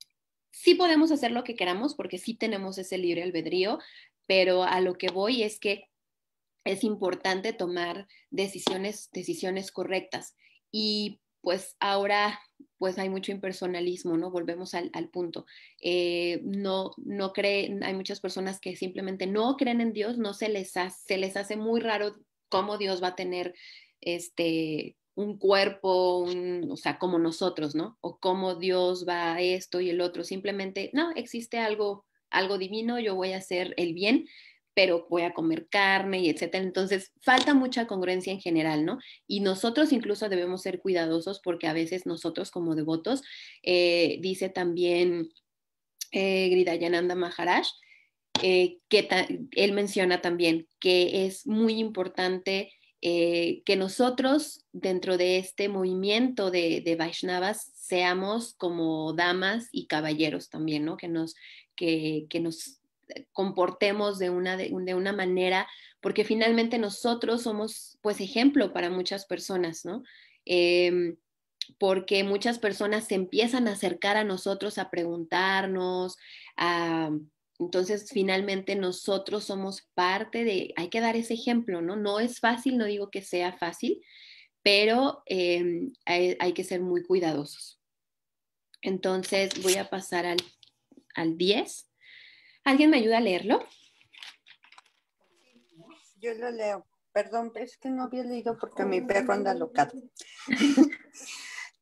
sí podemos hacer lo que queramos porque sí tenemos ese libre albedrío, pero a lo que voy es que es importante tomar decisiones, decisiones correctas. Y pues ahora pues hay mucho impersonalismo, ¿no? Volvemos al, punto. Eh, no, no creen, hay muchas personas que simplemente no creen en Dios, no se les hace, se les hace muy raro cómo Dios va a tener este un cuerpo, un, o sea, como nosotros, ¿no? O cómo Dios va esto y el otro, simplemente, no, existe algo, algo divino, yo voy a hacer el bien, pero voy a comer carne y etcétera. Entonces, falta mucha congruencia en general, ¿no? Y nosotros incluso debemos ser cuidadosos porque a veces nosotros como devotos, eh, dice también eh, Gridayananda Maharaj, eh, que él menciona también que es muy importante eh, que nosotros dentro de este movimiento de, Vaishnavas seamos como damas y caballeros también, ¿no? Que nos, que, nos comportemos de una, de, una manera, porque finalmente nosotros somos pues ejemplo para muchas personas, ¿no? Em, porque muchas personas se empiezan a acercar a nosotros, a preguntarnos, a, entonces, finalmente nosotros somos parte de, hay que dar ese ejemplo, ¿no? No es fácil, no digo que sea fácil, pero eh, hay, que ser muy cuidadosos. Entonces, voy a pasar al, al 10. ¿Alguien me ayuda a leerlo? Yo lo leo. Perdón, es que no había leído porque mi perro anda locado.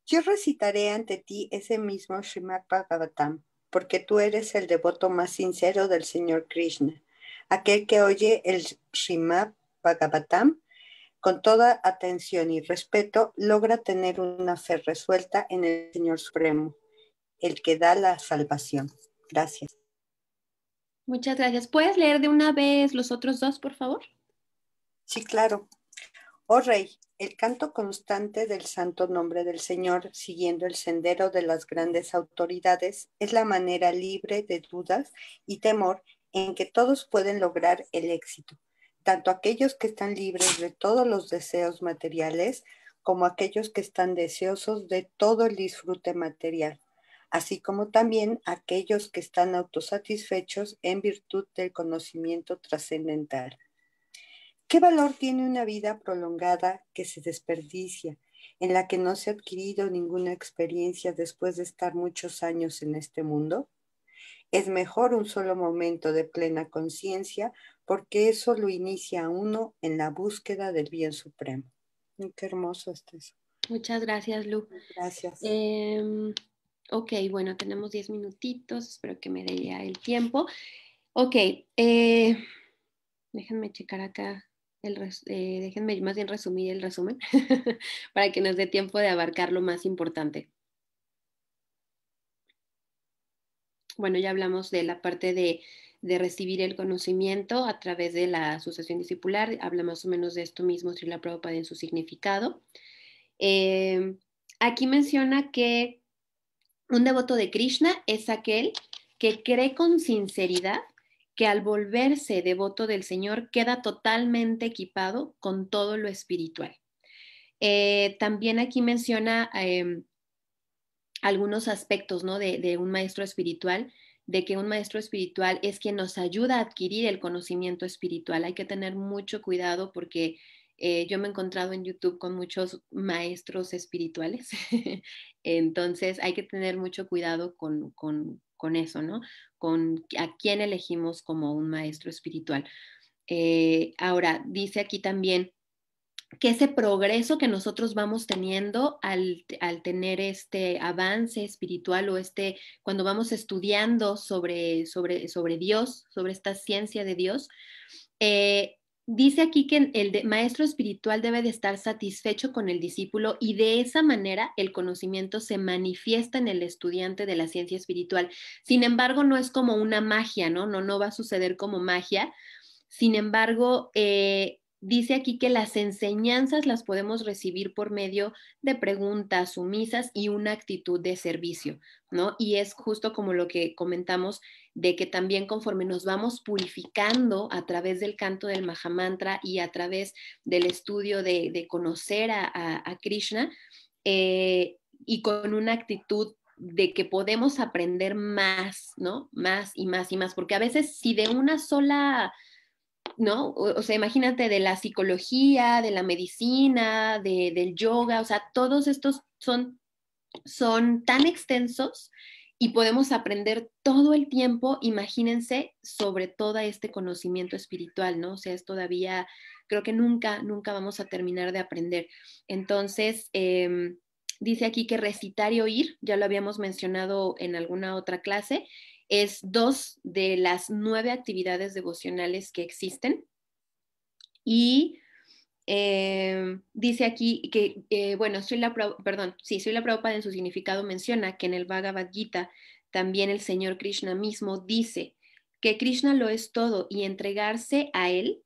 Yo recitaré ante ti ese mismo Srimad Bhagavatam porque tú eres el devoto más sincero del Señor Krishna, aquel que oye el Srimad Bhagavatam con toda atención y respeto, logra tener una fe resuelta en el Señor Supremo, el que da la salvación. Gracias. Muchas gracias. ¿Puedes leer de una vez los otros dos, por favor? Sí, claro. Oh Rey, el canto constante del santo nombre del Señor, siguiendo el sendero de las grandes autoridades, es la manera libre de dudas y temor en que todos pueden lograr el éxito, tanto aquellos que están libres de todos los deseos materiales como aquellos que están deseosos de todo el disfrute material, así como también aquellos que están autosatisfechos en virtud del conocimiento trascendental. ¿Qué valor tiene una vida prolongada que se desperdicia, en la que no se ha adquirido ninguna experiencia después de estar muchos años en este mundo? Es mejor un solo momento de plena conciencia porque eso lo inicia a uno en la búsqueda del bien supremo. Mm, qué hermoso es eso. Muchas gracias, Lu. Gracias. Em, ok, bueno, tenemos diez minutitos, espero que me dé ya el tiempo. Ok, eh, déjenme checar acá eh, déjenme más bien resumir el resumen para que nos dé tiempo de abarcar lo más importante. Bueno, ya hablamos de la parte de, recibir el conocimiento a través de la asociación discipular, habla más o menos de esto mismo la Prabhupada en su significado. Eh, aquí menciona que un devoto de Krishna es aquel que cree con sinceridad que al volverse devoto del Señor queda totalmente equipado con todo lo espiritual. Eh, también aquí menciona em, algunos aspectos ¿no? de, un maestro espiritual, de que un maestro espiritual es quien nos ayuda a adquirir el conocimiento espiritual. Hay que tener mucho cuidado porque eh, yo me he encontrado en YouTube con muchos maestros espirituales, entonces hay que tener mucho cuidado con, con, con eso, ¿no? Con a quién elegimos como un maestro espiritual. Eh, ahora, dice aquí también que ese progreso que nosotros vamos teniendo al, tener este avance espiritual o este, cuando vamos estudiando sobre, sobre, sobre Dios, sobre esta ciencia de Dios, eh, Dice aquí que el maestro espiritual debe de estar satisfecho con el discípulo y de esa manera el conocimiento se manifiesta en el estudiante de la ciencia espiritual. Sin embargo, no es como una magia, ¿no? No, no va a suceder como magia. Sin embargo, eh, Dice aquí que las enseñanzas las podemos recibir por medio de preguntas sumisas y una actitud de servicio, ¿no? Y es justo como lo que comentamos de que también conforme nos vamos purificando a través del canto del Mahamantra y a través del estudio de, conocer a, Krishna eh, y con una actitud de que podemos aprender más, ¿no? Más y más y más, porque a veces si de una sola ¿no? O, sea, imagínate de la psicología, de la medicina, del yoga, o sea, todos estos son, son tan extensos y podemos aprender todo el tiempo, imagínense, sobre todo este conocimiento espiritual, ¿no? O sea, es todavía, creo que nunca, nunca vamos a terminar de aprender. Entonces, em, dice aquí que recitar y oír, ya lo habíamos mencionado en alguna otra clase, es dos de las nueve actividades devocionales que existen. Y eh, dice aquí que, eh, bueno, soy la, perdón, sí, soy la Prabhupada en su significado menciona que en el Bhagavad Gita también el Señor Krishna mismo dice que Krishna lo es todo y entregarse a él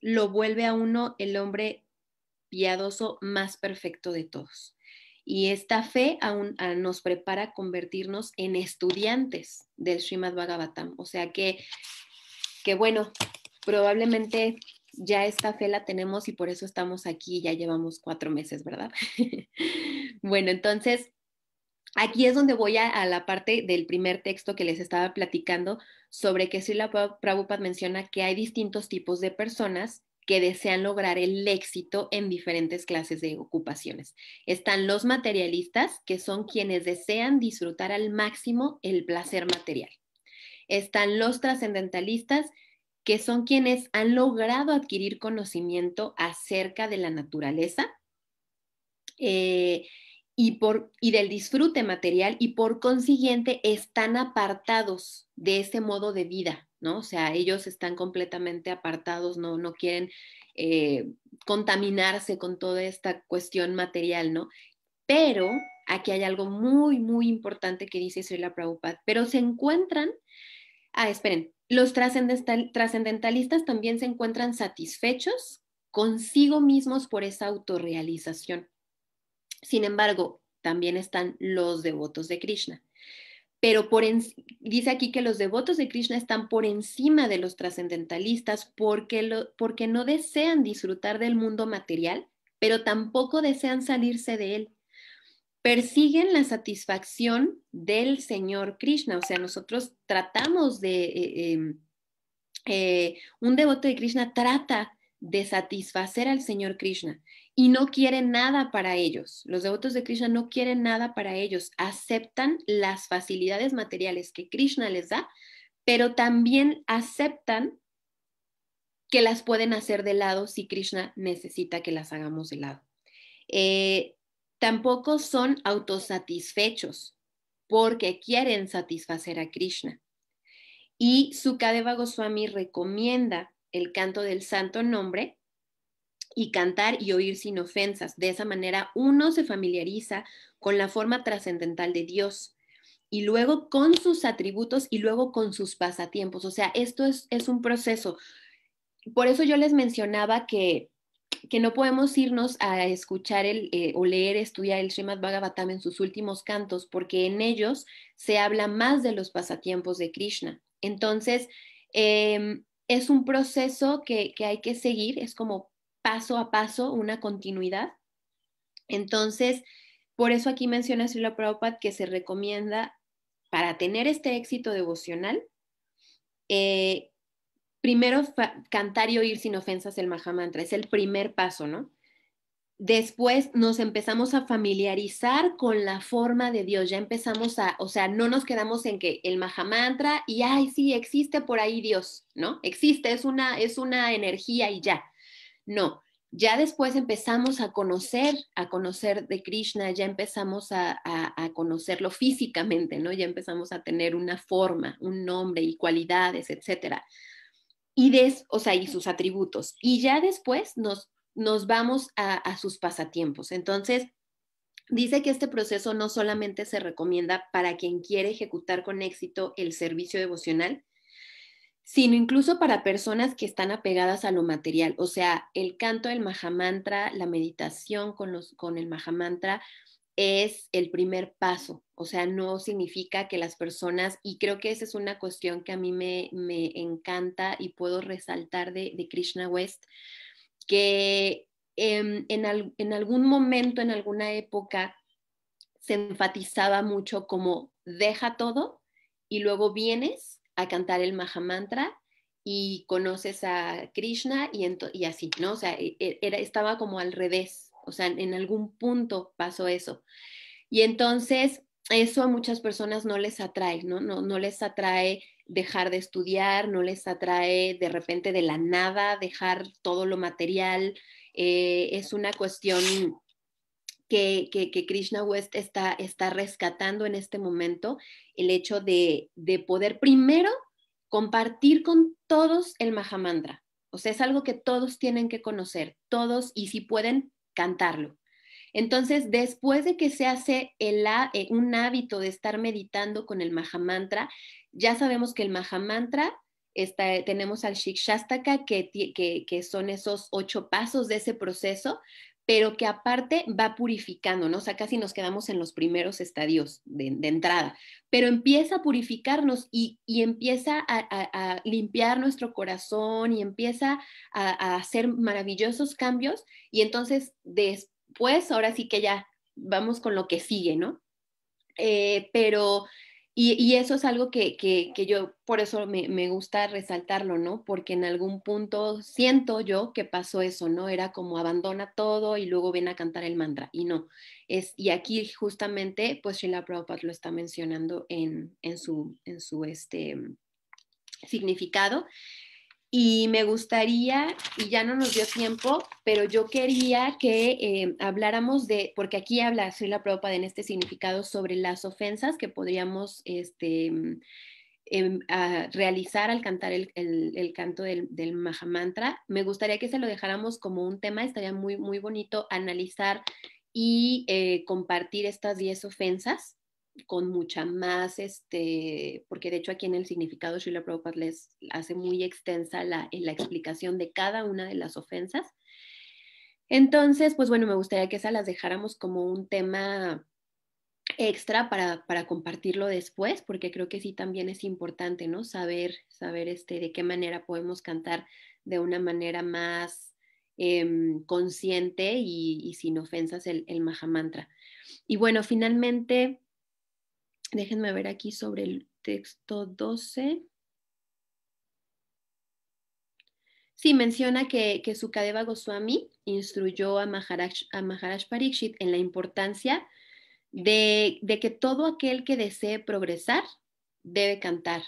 lo vuelve a uno el hombre piadoso más perfecto de todos. Y esta fe aún ah, nos prepara a convertirnos en estudiantes del Srimad Bhagavatam. O sea que, que bueno, probablemente ya esta fe la tenemos y por eso estamos aquí, ya llevamos cuatro meses, ¿verdad? bueno, entonces aquí es donde voy a, la parte del primer texto que les estaba platicando sobre que Srila Prabhupada menciona que hay distintos tipos de personas que desean lograr el éxito en diferentes clases de ocupaciones. Están los materialistas, que son quienes desean disfrutar al máximo el placer material. Están los trascendentalistas, que son quienes han logrado adquirir conocimiento acerca de la naturaleza eh, y, por, y del disfrute material y por consiguiente están apartados de ese modo de vida ¿no? O sea, ellos están completamente apartados, no, no quieren eh, contaminarse con toda esta cuestión material, ¿no? Pero aquí hay algo muy, muy importante que dice Srila Prabhupada, pero se encuentran, ah, esperen, los trascendentalistas también se encuentran satisfechos consigo mismos por esa autorrealización. Sin embargo, también están los devotos de Krishna pero por dice aquí que los devotos de Krishna están por encima de los trascendentalistas porque, porque no desean disfrutar del mundo material, pero tampoco desean salirse de él. Persiguen la satisfacción del Señor Krishna, o sea, nosotros tratamos de, eh, em, eh, un devoto de Krishna trata de satisfacer al Señor Krishna y no quieren nada para ellos. Los devotos de Krishna no quieren nada para ellos. Aceptan las facilidades materiales que Krishna les da, pero también aceptan que las pueden hacer de lado si Krishna necesita que las hagamos de lado. Eh, tampoco son autosatisfechos porque quieren satisfacer a Krishna. Y Sukadeva Goswami recomienda el canto del santo nombre y cantar y oír sin ofensas. De esa manera uno se familiariza con la forma trascendental de Dios y luego con sus atributos y luego con sus pasatiempos. O sea, esto es, un proceso. Por eso yo les mencionaba que, que no podemos irnos a escuchar el, eh, o leer, estudiar el Srimad Bhagavatam en sus últimos cantos, porque en ellos se habla más de los pasatiempos de Krishna. Entonces, em, es un proceso que, que hay que seguir, es como paso a paso, una continuidad. Entonces, por eso aquí menciona Srila Prabhupada que se recomienda para tener este éxito devocional, eh, primero cantar y oír sin ofensas el Mahamantra, es el primer paso, ¿no? Después nos empezamos a familiarizar con la forma de Dios, ya empezamos a, o sea, no nos quedamos en que el Mahamantra y, ay, sí, existe por ahí Dios, ¿no? Existe, es una, es una energía y ya. No, ya después empezamos a conocer, a conocer de Krishna, ya empezamos a, conocerlo físicamente, ¿no? Ya empezamos a tener una forma, un nombre y cualidades, etcétera. Y o sea, y sus atributos. Y ya después nos, nos vamos a, a sus pasatiempos. Entonces, dice que este proceso no solamente se recomienda para quien quiere ejecutar con éxito el servicio devocional, sino incluso para personas que están apegadas a lo material. O sea, el canto del Mahamantra, la meditación con, los, con el Mahamantra es el primer paso. O sea, no significa que las personas, y creo que esa es una cuestión que a mí me, encanta y puedo resaltar de, Krishna West, que em, en algún momento, en alguna época, se enfatizaba mucho como deja todo y luego vienes a cantar el Mahamantra y conoces a Krishna y, y así, ¿no? O sea, e-, e-, era, estaba como al revés, o sea, en algún punto pasó eso. Y entonces eso a muchas personas no les atrae, ¿no? No, les atrae dejar de estudiar, no les atrae de repente de la nada dejar todo lo material, eh, es una cuestión que, Krishna West está, está rescatando en este momento, el hecho de, poder primero compartir con todos el Mahamantra. O sea, es algo que todos tienen que conocer, todos, y si pueden, cantarlo. Entonces, después de que se hace el, eh, un hábito de estar meditando con el Mahamantra, ya sabemos que el Mahamantra, está, eh, tenemos al Shikshastaka, que, que son esos ocho pasos de ese proceso, pero que aparte va purificando, ¿no? O sea, casi nos quedamos en los primeros estadios de, entrada, pero empieza a purificarnos y, empieza a, limpiar nuestro corazón y empieza a, hacer maravillosos cambios y entonces después, ahora sí que ya vamos con lo que sigue, ¿no? Eh, pero y, eso es algo que, yo, por eso me, gusta resaltarlo, ¿no? Porque en algún punto siento yo que pasó eso, ¿no? Era como abandona todo y luego ven a cantar el mantra. Y no, es, y aquí justamente, pues Sheila Prabhupada lo está mencionando en, su, en su este, significado. Y me gustaría, y ya no nos dio tiempo, pero yo quería que eh, habláramos de, porque aquí habla soy la propa en este significado sobre las ofensas que podríamos este, em, em, ah, realizar al cantar el, el, canto del, del, Mahamantra. Me gustaría que se lo dejáramos como un tema, estaría muy, muy bonito analizar y eh, compartir estas 10 ofensas con mucha más, este, porque de hecho aquí en el significado Srila Prabhupada les hace muy extensa la, explicación de cada una de las ofensas. Entonces, pues bueno, me gustaría que esas las dejáramos como un tema extra para, compartirlo después, porque creo que sí también es importante, ¿no? Saber, saber este, de qué manera podemos cantar de una manera más em, consciente y, sin ofensas el, el Mahamantra. Y bueno, finalmente, Déjenme ver aquí sobre el texto 12. Sí, menciona que, que Sukadeva Goswami instruyó a Maharaj, a Maharaj Parikshit en la importancia de, de, que todo aquel que desee progresar debe cantar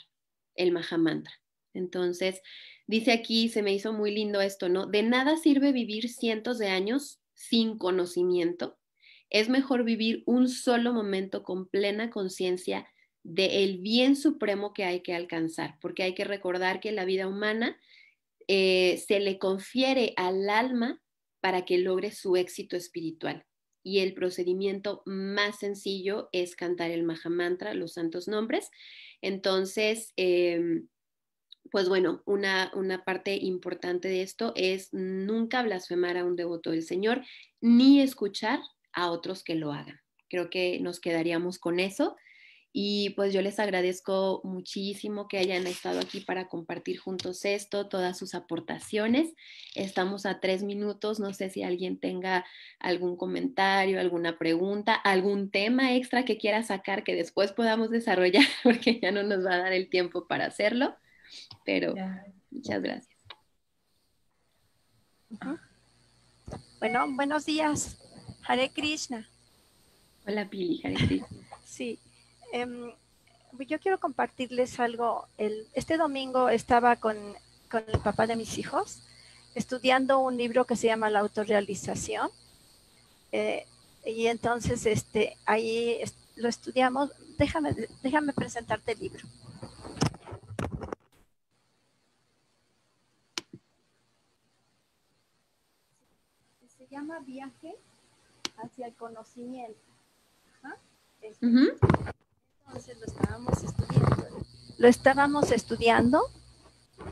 el Mahamantra. Entonces, dice aquí, se me hizo muy lindo esto, ¿no? De nada sirve vivir cientos de años sin conocimiento es mejor vivir un solo momento con plena conciencia del bien supremo que hay que alcanzar, porque hay que recordar que la vida humana eh, se le confiere al alma para que logre su éxito espiritual. Y el procedimiento más sencillo es cantar el Mahamantra, los santos nombres. Entonces, em, pues bueno, una, una, parte importante de esto es nunca blasfemar a un devoto del Señor, ni escuchar a otros que lo hagan. Creo que nos quedaríamos con eso. Y pues yo les agradezco muchísimo que hayan estado aquí para compartir juntos esto, todas sus aportaciones. Estamos a tres minutos, no sé si alguien tenga algún comentario, alguna pregunta, algún tema extra que quiera sacar que después podamos desarrollar, porque ya no nos va a dar el tiempo para hacerlo. Pero muchas gracias. Bueno, buenos días. Hare Krishna. Hola Pili, Hare Krishna. sí. Em, yo quiero compartirles algo. este domingo estaba con, el papá de mis hijos estudiando un libro que se llama La autorrealización. Eh, y entonces este, ahí lo estudiamos. Déjame, déjame presentarte el libro. Se llama Viaje hacia el conocimiento. Entonces lo estábamos estudiando. Lo estábamos estudiando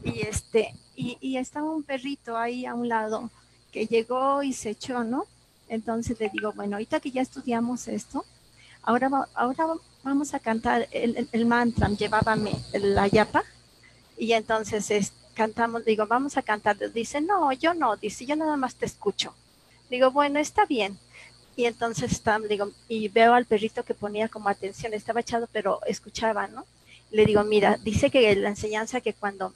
y este, y, estaba un perrito ahí a un lado que llegó y se echó, ¿no? Entonces le digo, bueno, ahorita que ya estudiamos esto, ahora, ahora vamos a cantar el, el, mantra, llevábame la yapa, y entonces cantamos, digo, vamos a cantar. Dice, no, yo no, dice, yo nada más te escucho. Digo, bueno, está bien y entonces digo, y veo al perrito que ponía como atención, estaba echado, pero escuchaba, ¿no? Le digo, mira, dice que la enseñanza que cuando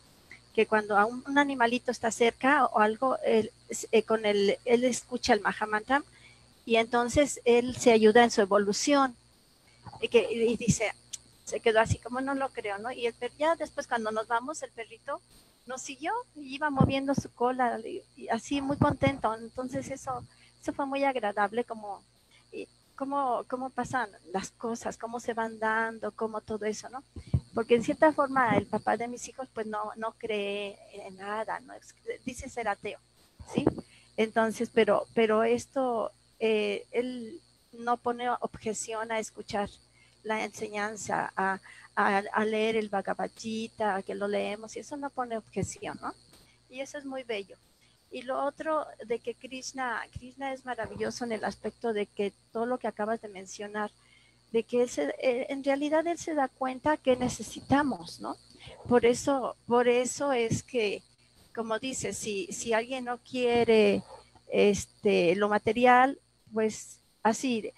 que cuando a un, animalito está cerca o algo, él, eh, con él escucha el Mahamantam y entonces él se ayuda en su evolución. Y, que, dice, se quedó así como no lo creo, ¿no? Y el per, ya después cuando nos vamos, el perrito nos siguió y iba moviendo su cola y así muy contento. Entonces eso eso fue muy agradable como, cómo, cómo pasan las cosas, cómo se van dando, cómo todo eso, ¿no? Porque en cierta forma el papá de mis hijos pues no, no cree en nada, ¿no? dice ser ateo, ¿sí? Entonces, pero, pero esto, eh, él no pone objeción a escuchar la enseñanza, a, leer el Bhagavad Gita, a que lo leemos, y eso no pone objeción, ¿no? Y eso es muy bello. Y lo otro de que Krishna, Krishna es maravilloso en el aspecto de que todo lo que acabas de mencionar, de que él eh, en realidad él se da cuenta que necesitamos, ¿no? Por eso, por eso es que, como dices, si, si alguien no quiere este, lo material, pues así,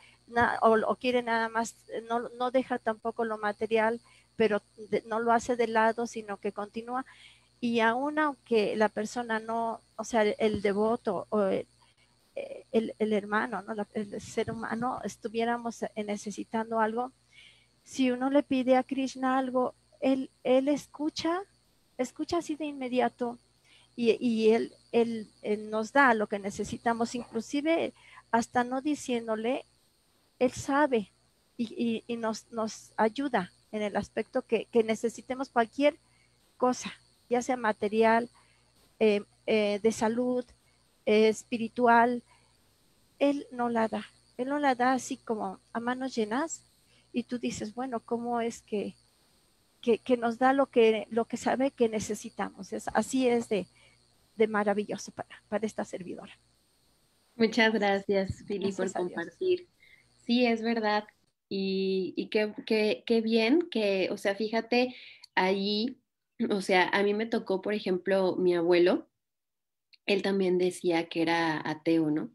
o, quiere nada más, no, no deja tampoco lo material, pero no lo hace de lado, sino que continúa. Y aún aunque la persona no, o sea, el, devoto o el, eh, hermano, ¿no? el ser humano, estuviéramos necesitando algo, si uno le pide a Krishna algo, él, él escucha, escucha así de inmediato y, él, él, nos da lo que necesitamos, inclusive hasta no diciéndole, él sabe y, nos, nos ayuda en el aspecto que, que necesitemos cualquier cosa ya sea material, eh, eh, de salud, eh, espiritual, Él no la da. Él no la da así como a manos llenas y tú dices, bueno, ¿cómo es que, que, nos da lo que, lo que sabe que necesitamos? Es, así es de, maravilloso para, para esta servidora. Muchas gracias, Fili, por compartir. Sí, es verdad. Y, qué, qué bien que, o sea, fíjate, ahí o sea, a mí me tocó, por ejemplo, mi abuelo, él también decía que era ateo, ¿no?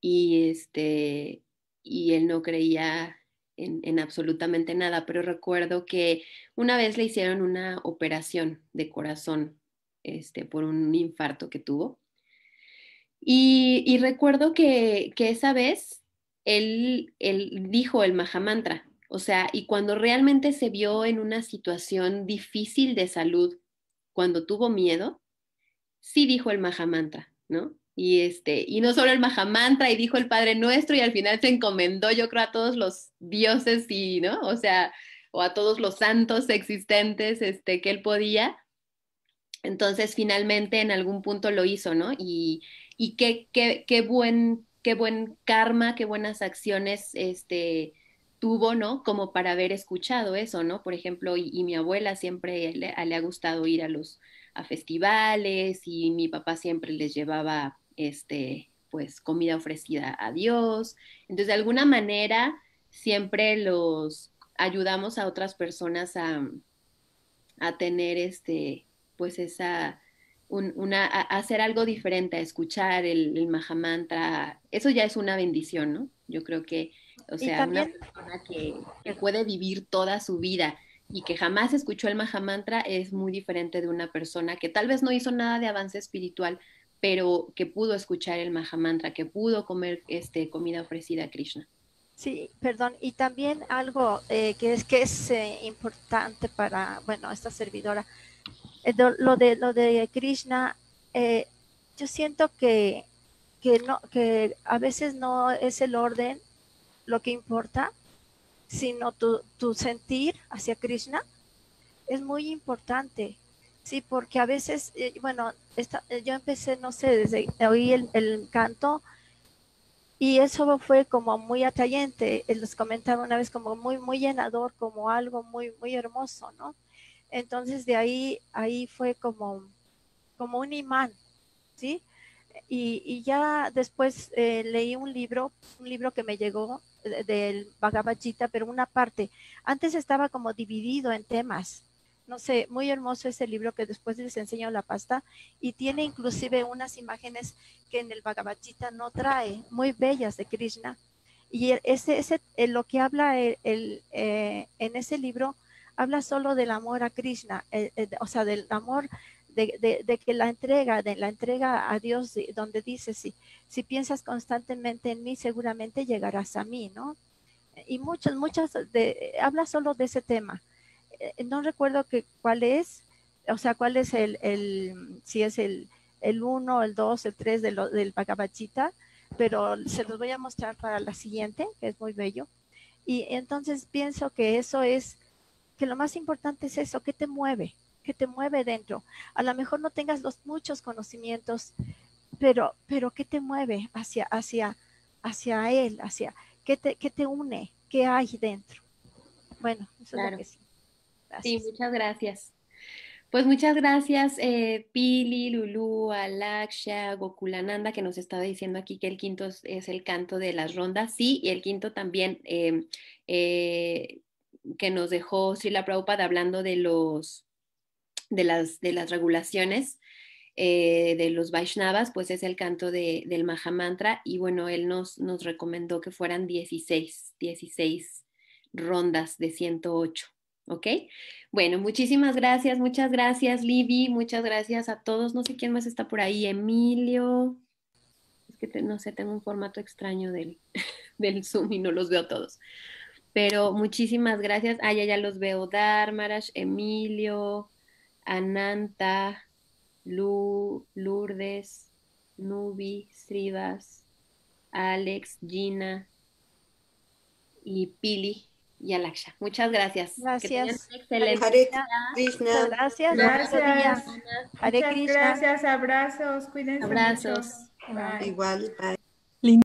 Y este, y él no creía en, absolutamente nada, pero recuerdo que una vez le hicieron una operación de corazón este, por un infarto que tuvo. Y, y recuerdo que, que, esa vez él, él dijo el Mahamantra, o sea, y cuando realmente se vio en una situación difícil de salud, cuando tuvo miedo, sí dijo el Mahamantra, ¿no? Y, este, y no solo el Mahamantra, y dijo el Padre Nuestro, y al final se encomendó, yo creo, a todos los dioses y, ¿no? O sea, o a todos los santos existentes este, que él podía. Entonces, finalmente, en algún punto lo hizo, ¿no? Y, y qué, qué, qué, buen, qué buen karma, qué buenas acciones, este, tuvo, ¿no? Como para haber escuchado eso, ¿no? Por ejemplo, y, mi abuela siempre le, ha gustado ir a los a festivales y mi papá siempre les llevaba, este, pues, comida ofrecida a Dios. Entonces, de alguna manera, siempre los ayudamos a otras personas a, tener, este, pues, esa, una, a hacer algo diferente, a escuchar el, el Mahamantra. Eso ya es una bendición, ¿no? Yo creo que o sea, una persona que, puede vivir toda su vida y que jamás escuchó el Mahamantra es muy diferente de una persona que tal vez no hizo nada de avance espiritual, pero que pudo escuchar el Mahamantra, que pudo comer este, comida ofrecida a Krishna. Sí, perdón. Y también algo eh, que es que es eh, importante para, bueno, esta servidora, eh, lo de lo de Krishna, yo siento que, que no, que a veces no es el orden lo que importa, sino tu, tu sentir hacia Krishna es muy importante. Sí, porque a veces, eh, bueno, esta, eh, yo empecé, no sé, desde oí el, canto y eso fue como muy atrayente. Eh, Les comentaba una vez como muy, muy llenador, como algo muy, muy hermoso, ¿no? Entonces de ahí, ahí fue como, como un imán, ¿sí? Y, y ya después leí un libro, un libro que me llegó del Bhagavad Gita, pero una parte. Antes estaba como dividido en temas. No sé, muy hermoso ese libro que después les enseño la pasta y tiene inclusive unas imágenes que en el Bhagavad Gita no trae, muy bellas de Krishna. Y ese, ese, lo que habla el, eh, en ese libro habla solo del amor a Krishna, eh, eh, o sea, del amor de, que la entrega, de la entrega a Dios, donde dice, si, si piensas constantemente en mí, seguramente llegarás a mí, ¿no? Y muchas, muchas, de, habla solo de ese tema. Eh, no recuerdo que, cuál es, o sea, cuál es el, si es el, el 1, el dos, el tres de del Pagabachita, pero se los voy a mostrar para la siguiente, que es muy bello. Y entonces pienso que eso es, que lo más importante es eso, ¿qué te mueve? que te mueve dentro. A lo mejor no tengas los muchos conocimientos, pero, pero ¿qué te mueve hacia, hacia, hacia él? Hacia, ¿qué, te, une? ¿Qué hay dentro? Bueno, eso es lo que sí. Sí, muchas gracias. Pues muchas gracias, eh, Pili, Lulú, Alaksha, Gokulananda, que nos estaba diciendo aquí que el quinto es, el canto de las rondas, sí, y el quinto también eh, eh, que nos dejó La Prabhupada hablando de los de las, de las regulaciones eh, de los Vaishnavas, pues es el canto de, del Mahamantra y bueno, él nos, nos recomendó que fueran 16, 16 rondas de 108. ¿ok? Bueno, muchísimas gracias, muchas gracias, Libby, muchas gracias a todos. No sé quién más está por ahí, Emilio. Es que no sé, tengo un formato extraño del, Zoom y no los veo a todos. Pero muchísimas gracias. Ah, ya, ya los veo, Darmarash, Emilio, Ananta, Lu, Lourdes, Nubi, Srivas, Alex, Gina y Pili y Alaksha. Muchas gracias. Gracias. excelente Hare Gracias. Gracias. Gracias. Abrazos. Cuídense. Abrazos. Igual.